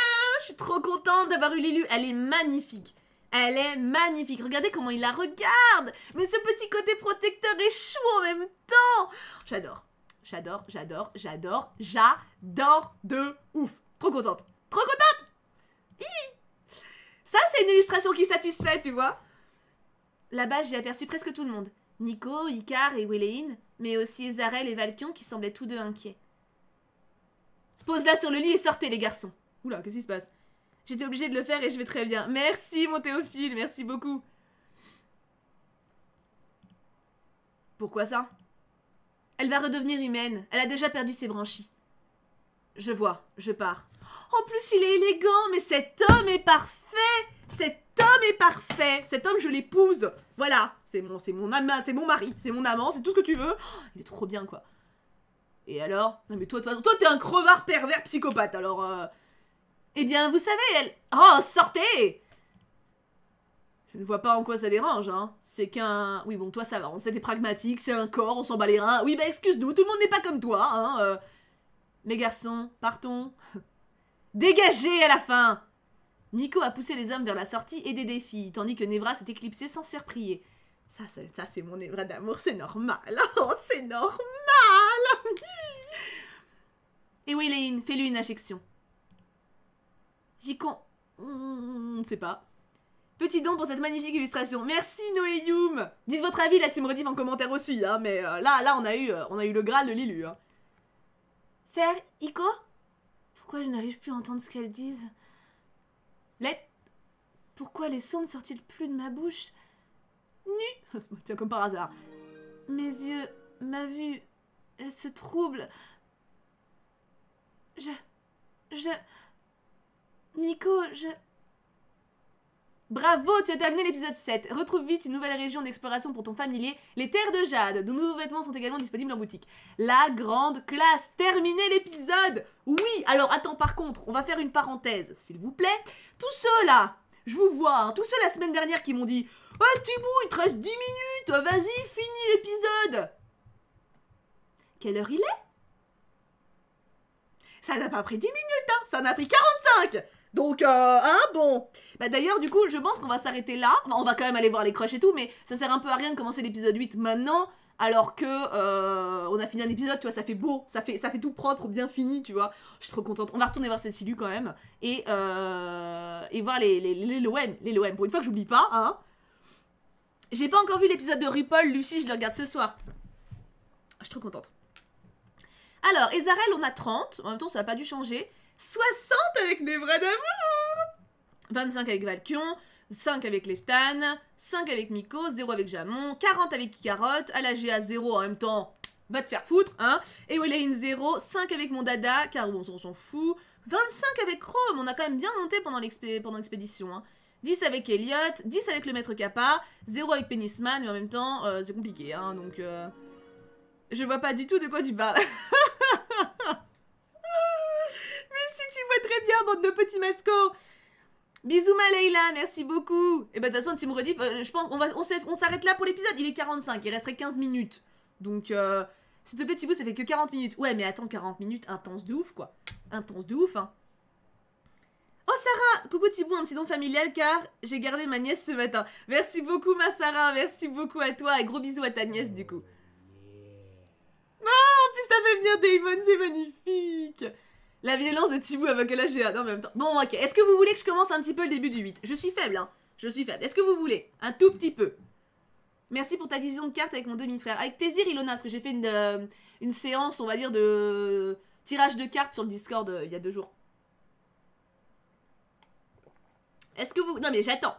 je suis trop contente d'avoir eu l'élu. Elle est magnifique. Elle est magnifique. Regardez comment il la regarde. Mais ce petit côté protecteur est chou en même temps. J'adore. J'adore, j'adore, j'adore, j'adore de ouf. Trop contente. Trop contente. Ça, c'est une illustration qui satisfait, tu vois. Là-bas, j'ai aperçu presque tout le monde. Nico, Icar et Welein, mais aussi Zarel et Valkyon qui semblaient tous deux inquiets. Pose-la sur le lit et sortez, les garçons. Oula, qu'est-ce qui se passe J'étais obligée de le faire et je vais très bien. Merci mon Théophile, merci beaucoup. Pourquoi ça Elle va redevenir humaine. Elle a déjà perdu ses branchies. Je vois, je pars. En plus, il est élégant, mais cet homme est parfait Cet homme est parfait Cet homme, je l'épouse Voilà, c'est mon, c'est mon amant, c'est mon mari, c'est mon amant, c'est tout ce que tu veux. Oh, il est trop bien, quoi. Et alors Non mais toi, toi, toi t'es un crevard pervers psychopathe, alors... Euh, eh bien, vous savez, elle... Oh, sortez Je ne vois pas en quoi ça dérange, hein. C'est qu'un... Oui, bon, toi, ça va, on des pragmatiques, c'est un corps, on s'en bat les reins. Oui, bah, excuse-nous, tout le monde n'est pas comme toi, hein. Euh. Les garçons, partons. Dégagez à la fin Nico a poussé les hommes vers la sortie et des défis, tandis que Nevra s'est éclipsée sans se prier. Ça, ça, c'est mon Nevra d'amour, c'est normal. Oh, c'est normal Et Léine, fais-lui une injection. J'y con... On hmm, ne sait pas. Petit don pour cette magnifique illustration. Merci Noé Youm Dites votre avis, la Team Rediff en commentaire aussi, hein, mais euh, là, là, on a eu, euh, on a eu le Graal de Lilu. Hein. Faire Ico Pourquoi je n'arrive plus à entendre ce qu'elles disent Let... Pourquoi les sons ne sortent-ils plus de ma bouche Nu Tiens, comme par hasard. Mes yeux, ma vue, elle se trouble. Je... Je... Miko, je... Bravo, tu as terminé l'épisode 7. Retrouve vite une nouvelle région d'exploration pour ton familier, les Terres de Jade. De nouveaux vêtements sont également disponibles en boutique. La grande classe, Terminé l'épisode Oui, alors attends, par contre, on va faire une parenthèse, s'il vous plaît. Tous ceux là, je vous vois, hein, tous ceux la semaine dernière qui m'ont dit « Ah oh, Tibou, il te reste 10 minutes, vas-y, finis l'épisode !» Quelle heure il est Ça n'a pas pris 10 minutes, hein, ça a pris 45 donc, euh, hein, bon. Bah d'ailleurs, du coup, je pense qu'on va s'arrêter là. on va quand même aller voir les crushs et tout, mais ça sert un peu à rien de commencer l'épisode 8 maintenant, alors que euh, on a fini un épisode, tu vois, ça fait beau, ça fait, ça fait tout propre, bien fini, tu vois. Je suis trop contente. On va retourner voir cette silu, quand même, et, euh, voir les, les, les, LOM, pour une fois que j'oublie pas, hein. J'ai pas encore vu l'épisode de RuPaul, Lucie, je le regarde ce soir. Je suis trop contente. Alors, Ezarel, on a 30. En même temps, ça n'a pas dû changer. 60 avec des bras d'amour 25 avec Valkyon, 5 avec Leftan, 5 avec Miko, 0 avec Jamon, 40 avec à la GA 0 en même temps, va te faire foutre, hein Et 0, 5 avec mon dada, car on s'en fout, 25 avec Chrome, on a quand même bien monté pendant l'expédition, hein. 10 avec Elliot, 10 avec le maître Kappa, 0 avec Penisman, mais en même temps, euh, c'est compliqué, hein, donc... Euh, je vois pas du tout de quoi tu parles. bande de petits mascots Bisous ma Leïla, merci beaucoup Et eh bah ben, de toute façon, Team redis, euh, je pense, on, va, on s'arrête là pour l'épisode, il est 45, il resterait 15 minutes. Donc, euh, s'il te plaît Thibaut, ça fait que 40 minutes. Ouais, mais attends, 40 minutes, intense de ouf, quoi. Intense de ouf, hein. Oh Sarah Coucou Thibaut, un petit don familial car j'ai gardé ma nièce ce matin. Merci beaucoup ma Sarah, merci beaucoup à toi et gros bisous à ta nièce du coup. Oh, en plus fait venir Damon, c'est magnifique la violence de Tibou avec la là Non, en même temps. Bon, ok. Est-ce que vous voulez que je commence un petit peu le début du 8 Je suis faible, hein. Je suis faible. Est-ce que vous voulez Un tout petit peu. Merci pour ta vision de carte avec mon demi-frère. Avec plaisir, Ilona, parce que j'ai fait une, euh, une, séance, on va dire, de tirage de cartes sur le Discord euh, il y a deux jours. Est-ce que vous... Non, mais j'attends.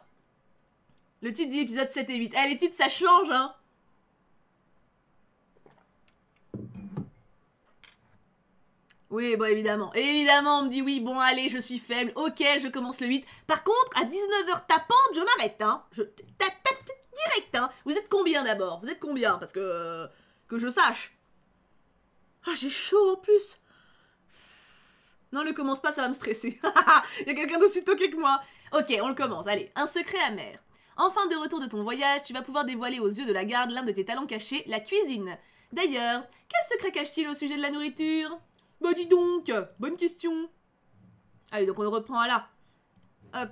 Le titre dit épisode 7 et 8. Eh, les titres, ça change, hein Oui, bon, bah, évidemment. Évidemment, on me dit oui, bon, allez, je suis faible. Ok, je commence le 8. Par contre, à 19h tapante, je m'arrête, hein. Je tape direct, hein. Vous êtes combien d'abord Vous êtes combien Parce que. que je sache. Ah, j'ai chaud en plus. Non, le commence pas, ça va me stresser. Il y a quelqu'un d'aussi toqué que moi. Ok, on le commence. Allez, un secret amer. En fin de retour de ton voyage, tu vas pouvoir dévoiler aux yeux de la garde l'un de tes talents cachés, la cuisine. D'ailleurs, quel secret cache-t-il au sujet de la nourriture bah dis donc Bonne question Allez, donc on reprend à là. Hop.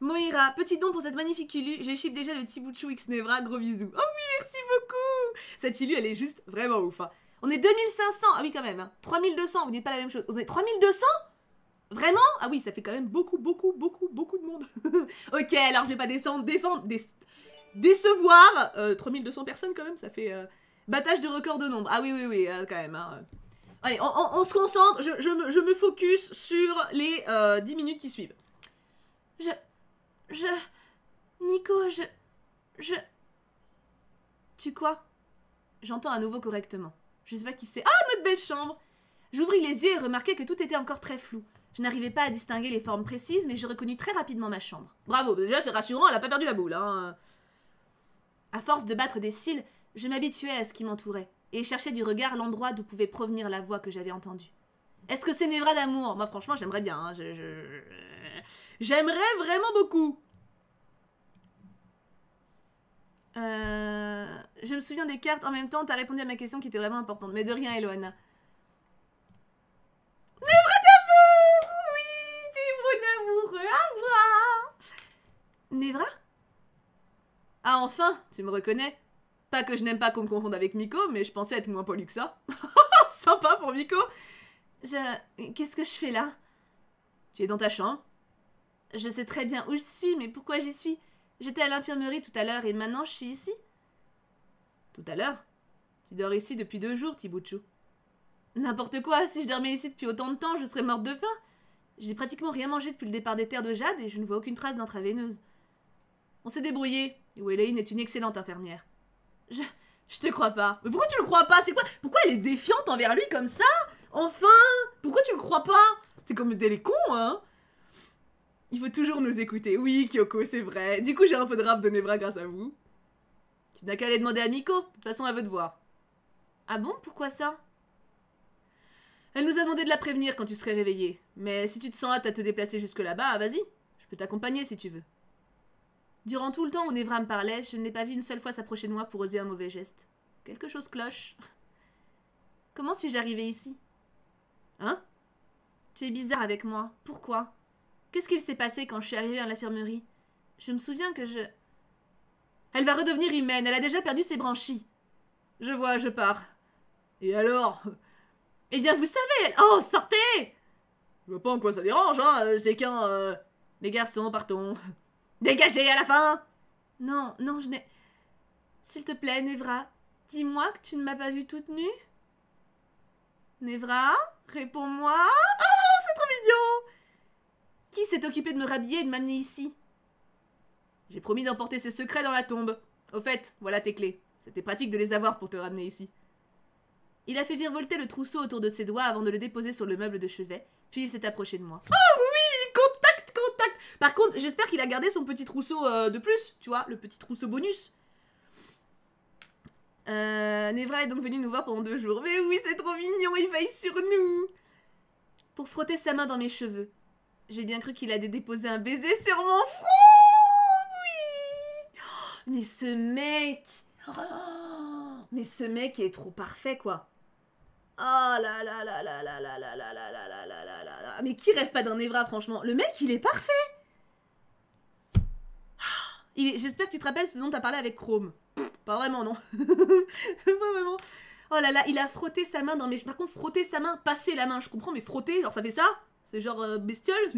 Moira, petit don pour cette magnifique ilu. Je chip déjà le Tibouchou Xnevra. Gros bisous. Oh oui, merci beaucoup Cette ilu, elle est juste vraiment ouf. Hein. On est 2500. Ah oui, quand même. 3200, hein. vous dites pas la même chose. Vous est 3200 Vraiment Ah oui, ça fait quand même beaucoup, beaucoup, beaucoup, beaucoup de monde. ok, alors je vais pas descendre, défendre, décevoir. 3200 euh, personnes quand même, ça fait... Euh, Battage de record de nombre. Ah oui, oui, oui, euh, quand même. Hein, euh. Allez, on, se concentre. Je, me, focus sur les 10 euh, minutes qui suivent. Je... Je... Nico, je... Je... Tu quoi J'entends à nouveau correctement. Je sais pas qui c'est. Ah, notre belle chambre J'ouvris les yeux et remarquai que tout était encore très flou. Je n'arrivais pas à distinguer les formes précises, mais je reconnus très rapidement ma chambre. Bravo, déjà c'est rassurant, elle a pas perdu la boule, hein. À force de battre des cils, je m'habituais à ce qui m'entourait et cherchais du regard l'endroit d'où pouvait provenir la voix que j'avais entendue. Est-ce que c'est Névra d'amour Moi, franchement, j'aimerais bien. Hein, j'aimerais vraiment beaucoup. Euh, je me souviens des cartes en même temps, t'as répondu à ma question qui était vraiment importante. Mais de rien, Eloana. Névra d'amour Oui, t'es mon amoureux à moi Névra Ah, enfin Tu me reconnais pas que je n'aime pas qu'on me confonde avec Miko, mais je pensais être moins poli que ça. Sympa pour Miko Je... Qu'est-ce que je fais là Tu es dans ta chambre Je sais très bien où je suis, mais pourquoi j'y suis J'étais à l'infirmerie tout à l'heure et maintenant je suis ici Tout à l'heure Tu dors ici depuis deux jours, Tibouchou. N'importe quoi, si je dormais ici depuis autant de temps, je serais morte de faim J'ai pratiquement rien mangé depuis le départ des terres de Jade et je ne vois aucune trace d'intraveineuse. On s'est débrouillé, et est une excellente infirmière. Je, je te crois pas. Mais pourquoi tu le crois pas C'est quoi Pourquoi elle est défiante envers lui comme ça Enfin Pourquoi tu le crois pas T'es comme des cons, hein Il faut toujours nous écouter. Oui, Kyoko, c'est vrai. Du coup, j'ai un peu de rap de Nebra grâce à vous. Tu n'as qu'à aller demander à Miko. De toute façon, elle veut te voir. Ah bon Pourquoi ça Elle nous a demandé de la prévenir quand tu serais réveillée. Mais si tu te sens hâte à te déplacer jusque là-bas, vas-y. Je peux t'accompagner si tu veux. Durant tout le temps où Nevra me parlait, je n'ai pas vu une seule fois s'approcher de moi pour oser un mauvais geste. Quelque chose cloche. Comment suis-je arrivée ici Hein Tu es bizarre avec moi. Pourquoi Qu'est-ce qu'il s'est passé quand je suis arrivée à l'infirmerie Je me souviens que je. Elle va redevenir humaine, elle a déjà perdu ses branchies. Je vois, je pars. Et alors Eh bien, vous savez Oh, sortez Je vois pas en quoi ça dérange, hein euh, C'est qu'un. Euh, Les garçons, partons. Dégagez à la fin Non, non, je n'ai... S'il te plaît, Nevra, dis-moi que tu ne m'as pas vue toute nue Nevra, réponds-moi Oh, c'est trop mignon Qui s'est occupé de me rhabiller et de m'amener ici J'ai promis d'emporter ses secrets dans la tombe. Au fait, voilà tes clés. C'était pratique de les avoir pour te ramener ici. Il a fait virevolter le trousseau autour de ses doigts avant de le déposer sur le meuble de chevet, puis il s'est approché de moi. Oh, par contre, j'espère qu'il a gardé son petit trousseau de plus, tu vois, le petit trousseau bonus. Nevra est donc venu nous voir pendant deux jours. Mais oui, c'est trop mignon, il veille sur nous Pour frotter sa main dans mes cheveux. J'ai bien cru qu'il allait déposer un baiser sur mon front Oui Mais ce mec Mais ce mec est trop parfait, quoi Oh là là là là là là là là là là là là là Mais qui rêve pas d'un Nevra, franchement Le mec, il est parfait J'espère que tu te rappelles ce dont as parlé avec Chrome. pas vraiment, non. pas vraiment. Oh là là, il a frotté sa main dans mes... Par contre, frotter sa main, passer la main, je comprends, mais frotter, genre ça fait ça C'est genre euh, bestiole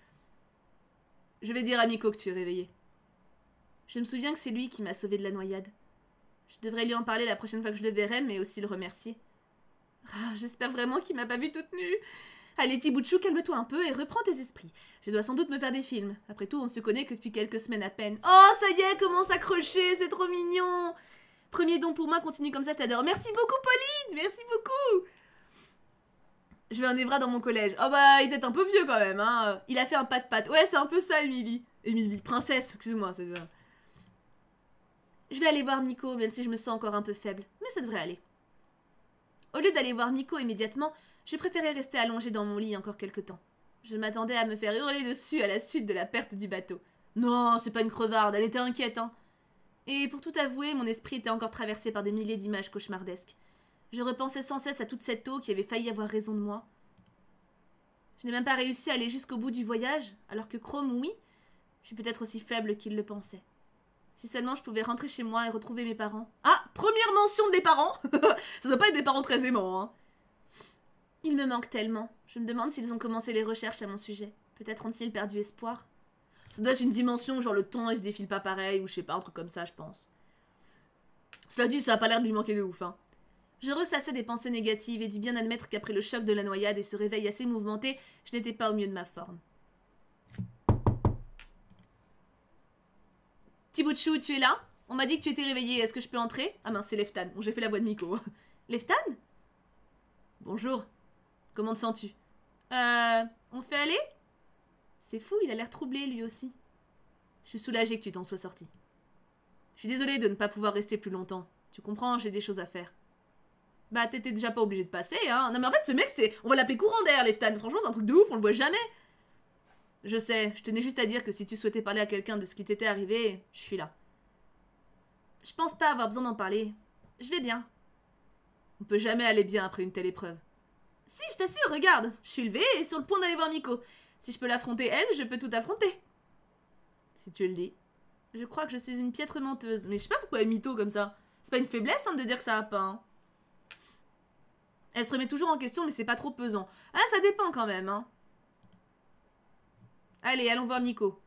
Je vais dire à Miko que tu es réveillé. Je me souviens que c'est lui qui m'a sauvé de la noyade. Je devrais lui en parler la prochaine fois que je le verrai, mais aussi le remercier. Ah, j'espère vraiment qu'il m'a pas vu toute nue. Allez, Tibouchou, calme-toi un peu et reprends tes esprits. Je dois sans doute me faire des films. Après tout, on se connaît que depuis quelques semaines à peine. Oh, ça y est, commence à crocher, c'est trop mignon Premier don pour moi, continue comme ça, je t'adore. Merci beaucoup, Pauline Merci beaucoup Je vais en Evra dans mon collège. Oh bah, il est un peu vieux quand même, hein. Il a fait un pas de patte. Ouais, c'est un peu ça, Émilie. Émilie, princesse, excuse-moi, c'est ça. Je vais aller voir Nico, même si je me sens encore un peu faible. Mais ça devrait aller. Au lieu d'aller voir Nico immédiatement, je préférais rester allongée dans mon lit encore quelque temps. Je m'attendais à me faire hurler dessus à la suite de la perte du bateau. Non, c'est pas une crevarde, elle était inquiète, hein. Et pour tout avouer, mon esprit était encore traversé par des milliers d'images cauchemardesques. Je repensais sans cesse à toute cette eau qui avait failli avoir raison de moi. Je n'ai même pas réussi à aller jusqu'au bout du voyage, alors que Chrome, oui, je suis peut-être aussi faible qu'il le pensait. Si seulement je pouvais rentrer chez moi et retrouver mes parents. Ah Première mention de les parents Ça doit pas être des parents très aimants, hein il me manque tellement. Je me demande s'ils ont commencé les recherches à mon sujet. Peut-être ont-ils perdu espoir. Ça doit être une dimension, genre le temps, il se défile pas pareil, ou je sais pas, un truc comme ça, je pense. Cela dit, ça a pas l'air de lui manquer de ouf, hein. Je ressassais des pensées négatives et du bien admettre qu'après le choc de la noyade et ce réveil assez mouvementé, je n'étais pas au mieux de ma forme. Tibouchou, tu es là On m'a dit que tu étais réveillée, est-ce que je peux entrer Ah mince, c'est Leftan. Bon, j'ai fait la voix de Miko. Leftan Bonjour, Comment te sens-tu Euh. On fait aller C'est fou, il a l'air troublé lui aussi. Je suis soulagée que tu t'en sois sortie. Je suis désolée de ne pas pouvoir rester plus longtemps. Tu comprends, j'ai des choses à faire. Bah, t'étais déjà pas obligé de passer, hein. Non, mais en fait, ce mec, c'est. On va l'appeler courant d'air, Leftan. Franchement, c'est un truc de ouf, on le voit jamais. Je sais, je tenais juste à dire que si tu souhaitais parler à quelqu'un de ce qui t'était arrivé, je suis là. Je pense pas avoir besoin d'en parler. Je vais bien. On peut jamais aller bien après une telle épreuve. Si, je t'assure, regarde, je suis levée et sur le point d'aller voir Miko. Si je peux l'affronter elle, je peux tout affronter. Si tu le dis. Je crois que je suis une piètre menteuse. Mais je sais pas pourquoi elle mytho comme ça. C'est pas une faiblesse hein, de dire que ça a pas. Hein. Elle se remet toujours en question, mais c'est pas trop pesant. Ah, ça dépend quand même. Hein. Allez, allons voir Miko.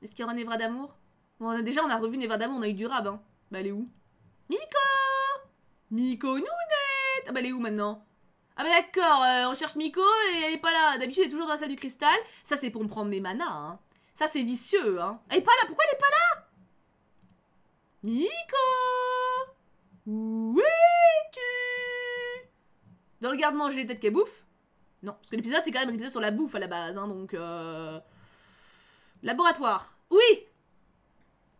Est-ce qu'il y aura Nevra d'amour bon, on a, Déjà, on a revu Nevra d'amour, on a eu du rab. Hein. Bah, elle est où Miko Miko Nounette ah, bah, elle est où maintenant ah bah d'accord, euh, on cherche Miko et elle est pas là. D'habitude, elle est toujours dans la salle du cristal. Ça, c'est pour me prendre mes manas, hein. Ça, c'est vicieux, hein. Elle est pas là, pourquoi elle est pas là Miko Où tu Dans le garde-manger, peut-être qu'elle bouffe Non, parce que l'épisode, c'est quand même un épisode sur la bouffe à la base, hein, donc... Euh, laboratoire Oui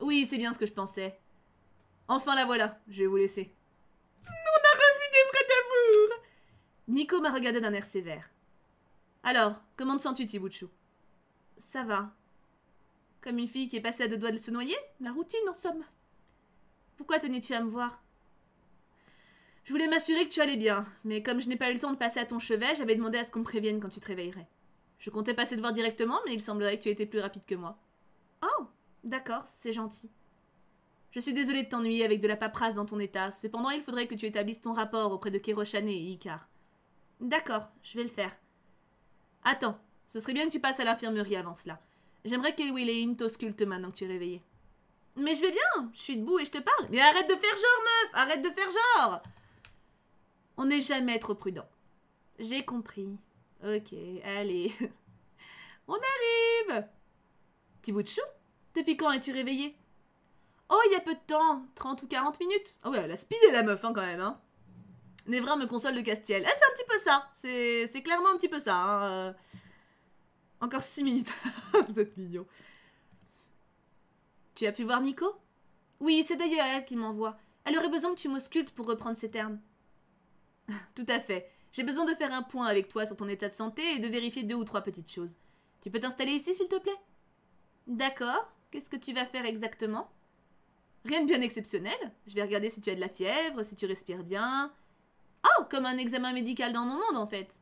Oui, c'est bien ce que je pensais. Enfin, la voilà, je vais vous laisser. Nico m'a regardé d'un air sévère. Alors, comment te sens-tu, Tibouchou ?»« Ça va. Comme une fille qui est passée à deux doigts de se noyer La routine, en somme. Pourquoi tenais-tu à me voir Je voulais m'assurer que tu allais bien, mais comme je n'ai pas eu le temps de passer à ton chevet, j'avais demandé à ce qu'on me prévienne quand tu te réveillerais. Je comptais passer te voir directement, mais il semblerait que tu étais plus rapide que moi. Oh D'accord, c'est gentil. Je suis désolée de t'ennuyer avec de la paperasse dans ton état, cependant il faudrait que tu établisses ton rapport auprès de Kerochané et Icar. D'accord, je vais le faire. Attends, ce serait bien que tu passes à l'infirmerie avant cela. J'aimerais que Will et maintenant que tu es réveillée. Mais je vais bien, je suis debout et je te parle. Mais arrête de faire genre, meuf, arrête de faire genre On n'est jamais trop prudent. J'ai compris. Ok, allez. On arrive Petit bout de chou Depuis quand es-tu réveillée Oh, il y a peu de temps, 30 ou 40 minutes. oh ouais, la speed est la meuf hein, quand même, hein Névra me console de Castiel. Eh, c'est un petit peu ça. C'est clairement un petit peu ça. Hein, euh. Encore 6 minutes. Vous êtes mignon. Tu as pu voir Nico Oui, c'est d'ailleurs elle qui m'envoie. Elle aurait besoin que tu m'auscultes pour reprendre ses termes. Tout à fait. J'ai besoin de faire un point avec toi sur ton état de santé et de vérifier deux ou trois petites choses. Tu peux t'installer ici, s'il te plaît D'accord. Qu'est-ce que tu vas faire exactement Rien de bien exceptionnel. Je vais regarder si tu as de la fièvre, si tu respires bien, Oh, comme un examen médical dans mon monde en fait.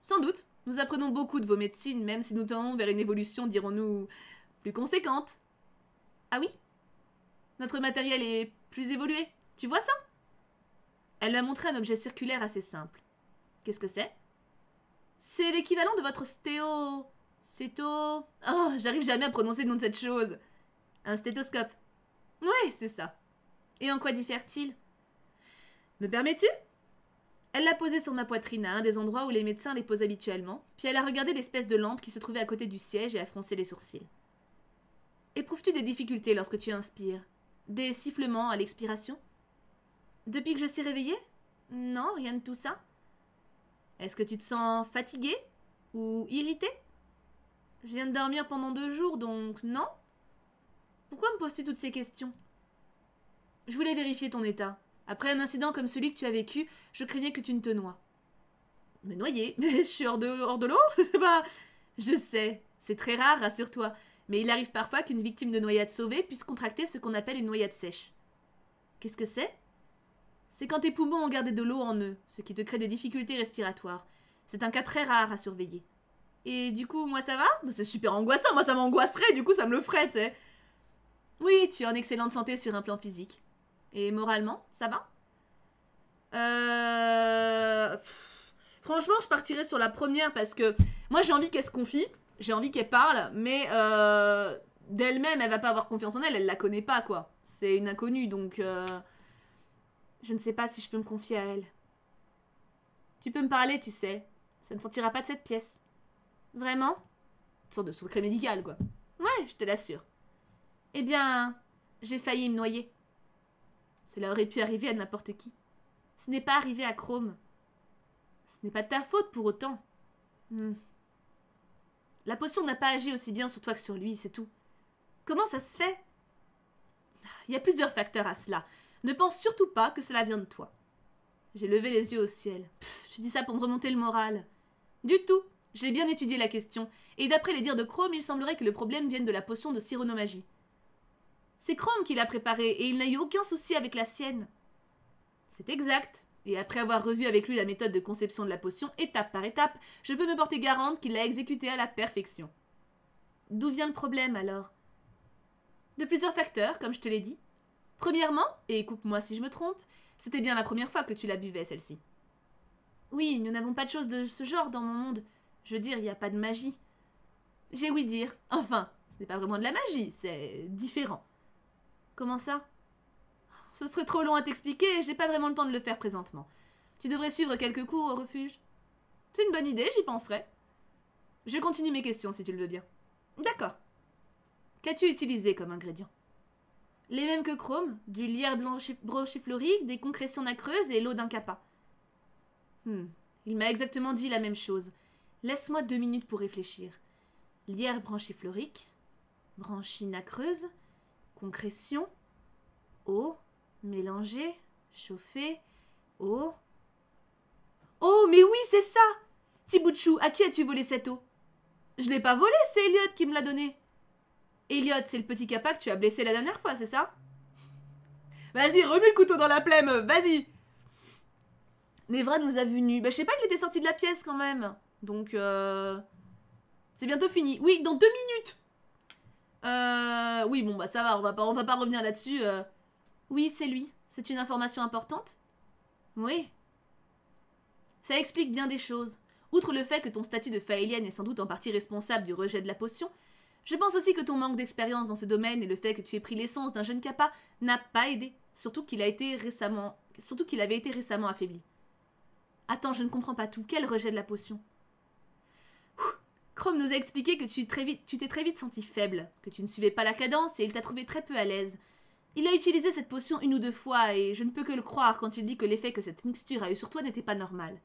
Sans doute, nous apprenons beaucoup de vos médecines, même si nous tendons vers une évolution, dirons-nous, plus conséquente. Ah oui Notre matériel est plus évolué. Tu vois ça Elle m'a montré un objet circulaire assez simple. Qu'est-ce que c'est C'est l'équivalent de votre stéo... Céto... Oh, j'arrive jamais à prononcer le nom de cette chose. Un stéthoscope. Ouais, c'est ça. Et en quoi diffère-t-il Me permets-tu elle l'a posée sur ma poitrine à un des endroits où les médecins les posent habituellement, puis elle a regardé l'espèce de lampe qui se trouvait à côté du siège et a froncé les sourcils. Éprouves-tu des difficultés lorsque tu inspires Des sifflements à l'expiration Depuis que je suis réveillée Non, rien de tout ça. Est-ce que tu te sens fatiguée Ou irritée Je viens de dormir pendant deux jours, donc non Pourquoi me poses-tu toutes ces questions Je voulais vérifier ton état. Après un incident comme celui que tu as vécu, je craignais que tu ne te noies. Me noyer Mais je suis hors de, hors de l'eau Bah, je sais, c'est très rare, rassure-toi. Mais il arrive parfois qu'une victime de noyade sauvée puisse contracter ce qu'on appelle une noyade sèche. Qu'est-ce que c'est C'est quand tes poumons ont gardé de l'eau en eux, ce qui te crée des difficultés respiratoires. C'est un cas très rare à surveiller. Et du coup, moi ça va bah, C'est super angoissant, moi ça m'angoisserait, du coup ça me le ferait, tu sais. Oui, tu es en excellente santé sur un plan physique. Et moralement, ça va euh, franchement, je partirais sur la première parce que moi j'ai envie qu'elle se confie, j'ai envie qu'elle parle, mais euh, d'elle-même elle va pas avoir confiance en elle, elle la connaît pas quoi. C'est une inconnue donc euh, je ne sais pas si je peux me confier à elle. Tu peux me parler, tu sais. Ça ne sortira pas de cette pièce. Vraiment Une sorte de secret médical quoi. Ouais, je te l'assure. Eh bien, j'ai failli me noyer. Cela aurait pu arriver à n'importe qui. Ce n'est pas arrivé à Chrome. Ce n'est pas de ta faute pour autant. Hmm. La potion n'a pas agi aussi bien sur toi que sur lui, c'est tout. Comment ça se fait Il ah, y a plusieurs facteurs à cela. Ne pense surtout pas que cela vient de toi. J'ai levé les yeux au ciel. je tu dis ça pour me remonter le moral. Du tout. J'ai bien étudié la question, et d'après les dires de Chrome, il semblerait que le problème vienne de la potion de Sironomagie. C'est Chrome qui l'a préparé et il n'a eu aucun souci avec la sienne. C'est exact. Et après avoir revu avec lui la méthode de conception de la potion étape par étape, je peux me porter garante qu'il l'a exécutée à la perfection. D'où vient le problème alors De plusieurs facteurs, comme je te l'ai dit. Premièrement, et coupe-moi si je me trompe, c'était bien la première fois que tu la buvais celle-ci. Oui, nous n'avons pas de choses de ce genre dans mon monde. Je veux dire, il n'y a pas de magie. J'ai oui dire. Enfin, ce n'est pas vraiment de la magie, c'est différent. Comment ça Ce serait trop long à t'expliquer j'ai pas vraiment le temps de le faire présentement. Tu devrais suivre quelques cours au refuge. C'est une bonne idée, j'y penserai. Je continue mes questions si tu le veux bien. D'accord. Qu'as-tu utilisé comme ingrédient? Les mêmes que chrome, du lierre florique, des concrétions nacreuses et l'eau d'un capa. Hmm. Il m'a exactement dit la même chose. Laisse-moi deux minutes pour réfléchir. Lierre branchiflorique, branchie nacreuse, Concrétion, eau, mélanger, chauffer, eau. Oh, mais oui, c'est ça Tibouchou, à qui as-tu volé cette eau Je l'ai pas volée, c'est Elliot qui me l'a donnée. Elliot, c'est le petit capa que tu as blessé la dernière fois, c'est ça Vas-y, remets le couteau dans la plaie, vas-y Nevra nous a vu nus. Bah, je sais pas, il était sorti de la pièce quand même. Donc, euh, c'est bientôt fini. Oui, dans deux minutes euh, oui, bon, bah ça va, on va pas, on va pas revenir là-dessus. Euh. Oui, c'est lui. C'est une information importante Oui. Ça explique bien des choses. Outre le fait que ton statut de faélienne est sans doute en partie responsable du rejet de la potion, je pense aussi que ton manque d'expérience dans ce domaine et le fait que tu aies pris l'essence d'un jeune kappa n'a pas aidé, surtout qu'il a été récemment, surtout qu'il avait été récemment affaibli. Attends, je ne comprends pas tout. Quel rejet de la potion Chrome nous a expliqué que tu t'es très vite senti faible, que tu ne suivais pas la cadence et il t'a trouvé très peu à l'aise. Il a utilisé cette potion une ou deux fois et je ne peux que le croire quand il dit que l'effet que cette mixture a eu sur toi n'était pas normal.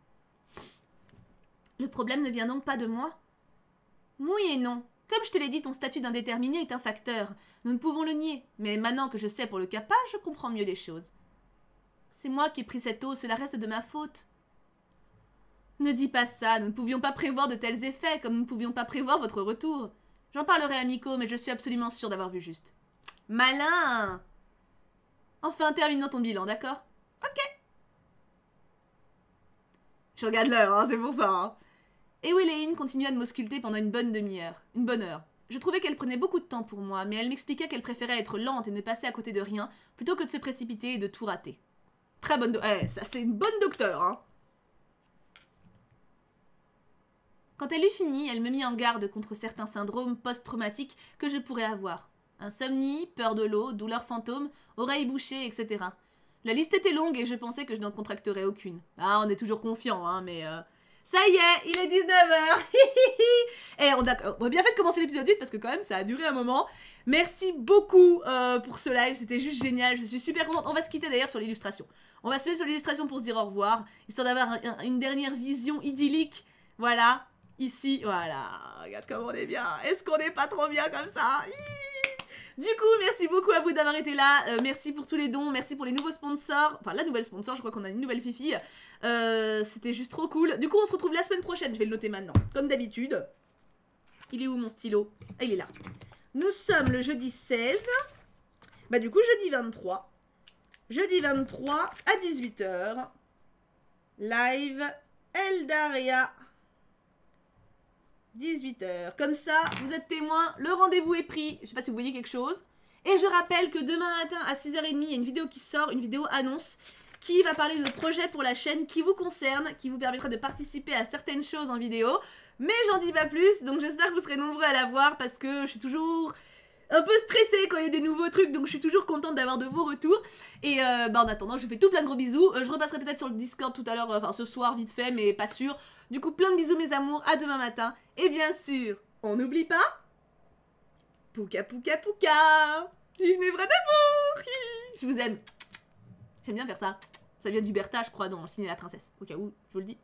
Le problème ne vient donc pas de moi Oui et non. Comme je te l'ai dit, ton statut d'indéterminé est un facteur. Nous ne pouvons le nier, mais maintenant que je sais pour le capa, je comprends mieux les choses. C'est moi qui ai pris cette eau, cela reste de ma faute. Ne dis pas ça, nous ne pouvions pas prévoir de tels effets, comme nous ne pouvions pas prévoir votre retour. J'en parlerai à Miko, mais je suis absolument sûre d'avoir vu juste. Malin Enfin, terminons ton bilan, d'accord Ok Je regarde l'heure, hein, c'est pour ça. Hein. Et Willéine continua de m'ausculter pendant une bonne demi-heure, une bonne heure. Je trouvais qu'elle prenait beaucoup de temps pour moi, mais elle m'expliquait qu'elle préférait être lente et ne passer à côté de rien plutôt que de se précipiter et de tout rater. Très bonne. Eh, ça c'est une bonne docteur, hein Quand elle eut fini, elle me mit en garde contre certains syndromes post-traumatiques que je pourrais avoir. Insomnie, peur de l'eau, douleur fantôme, oreilles bouchées, etc. La liste était longue et je pensais que je n'en contracterais aucune. Ah, on est toujours confiant, hein, mais... Euh, ça y est, il est 19h eh, Et on a, bien fait de commencer l'épisode 8 parce que quand même ça a duré un moment. Merci beaucoup euh, pour ce live, c'était juste génial, je suis super contente. On va se quitter d'ailleurs sur l'illustration. On va se mettre sur l'illustration pour se dire au revoir, histoire d'avoir une dernière vision idyllique. Voilà, ici. Voilà, regarde comme on est bien. Est-ce qu'on n'est pas trop bien comme ça du coup, merci beaucoup à vous d'avoir été là. Euh, merci pour tous les dons. Merci pour les nouveaux sponsors. Enfin, la nouvelle sponsor, je crois qu'on a une nouvelle fifi. Euh, c'était juste trop cool. Du coup, on se retrouve la semaine prochaine. Je vais le noter maintenant. Comme d'habitude. Il est où mon stylo ah, Il est là. Nous sommes le jeudi 16. Bah, du coup, jeudi 23. Jeudi 23 à 18h. Live Eldaria 18h. Comme ça, vous êtes témoin, le rendez-vous est pris. Je sais pas si vous voyez quelque chose. Et je rappelle que demain matin à 6h30, il y a une vidéo qui sort, une vidéo annonce qui va parler de projet pour la chaîne qui vous concerne, qui vous permettra de participer à certaines choses en vidéo. Mais j'en dis pas plus, donc j'espère que vous serez nombreux à la voir parce que je suis toujours un peu stressée quand il y a des nouveaux trucs, donc je suis toujours contente d'avoir de vos retours. Et euh, bah en attendant, je vous fais tout plein de gros bisous. Euh, je repasserai peut-être sur le Discord tout à l'heure, euh, enfin ce soir vite fait, mais pas sûr. Du coup, plein de bisous mes amours, à demain matin. Et bien sûr, on n'oublie pas... Pouka pouka pouka divinez vrai d'amour Je vous aime J'aime bien faire ça. Ça vient du Bertha, je crois, dans le La Princesse. Au cas où, je vous le dis.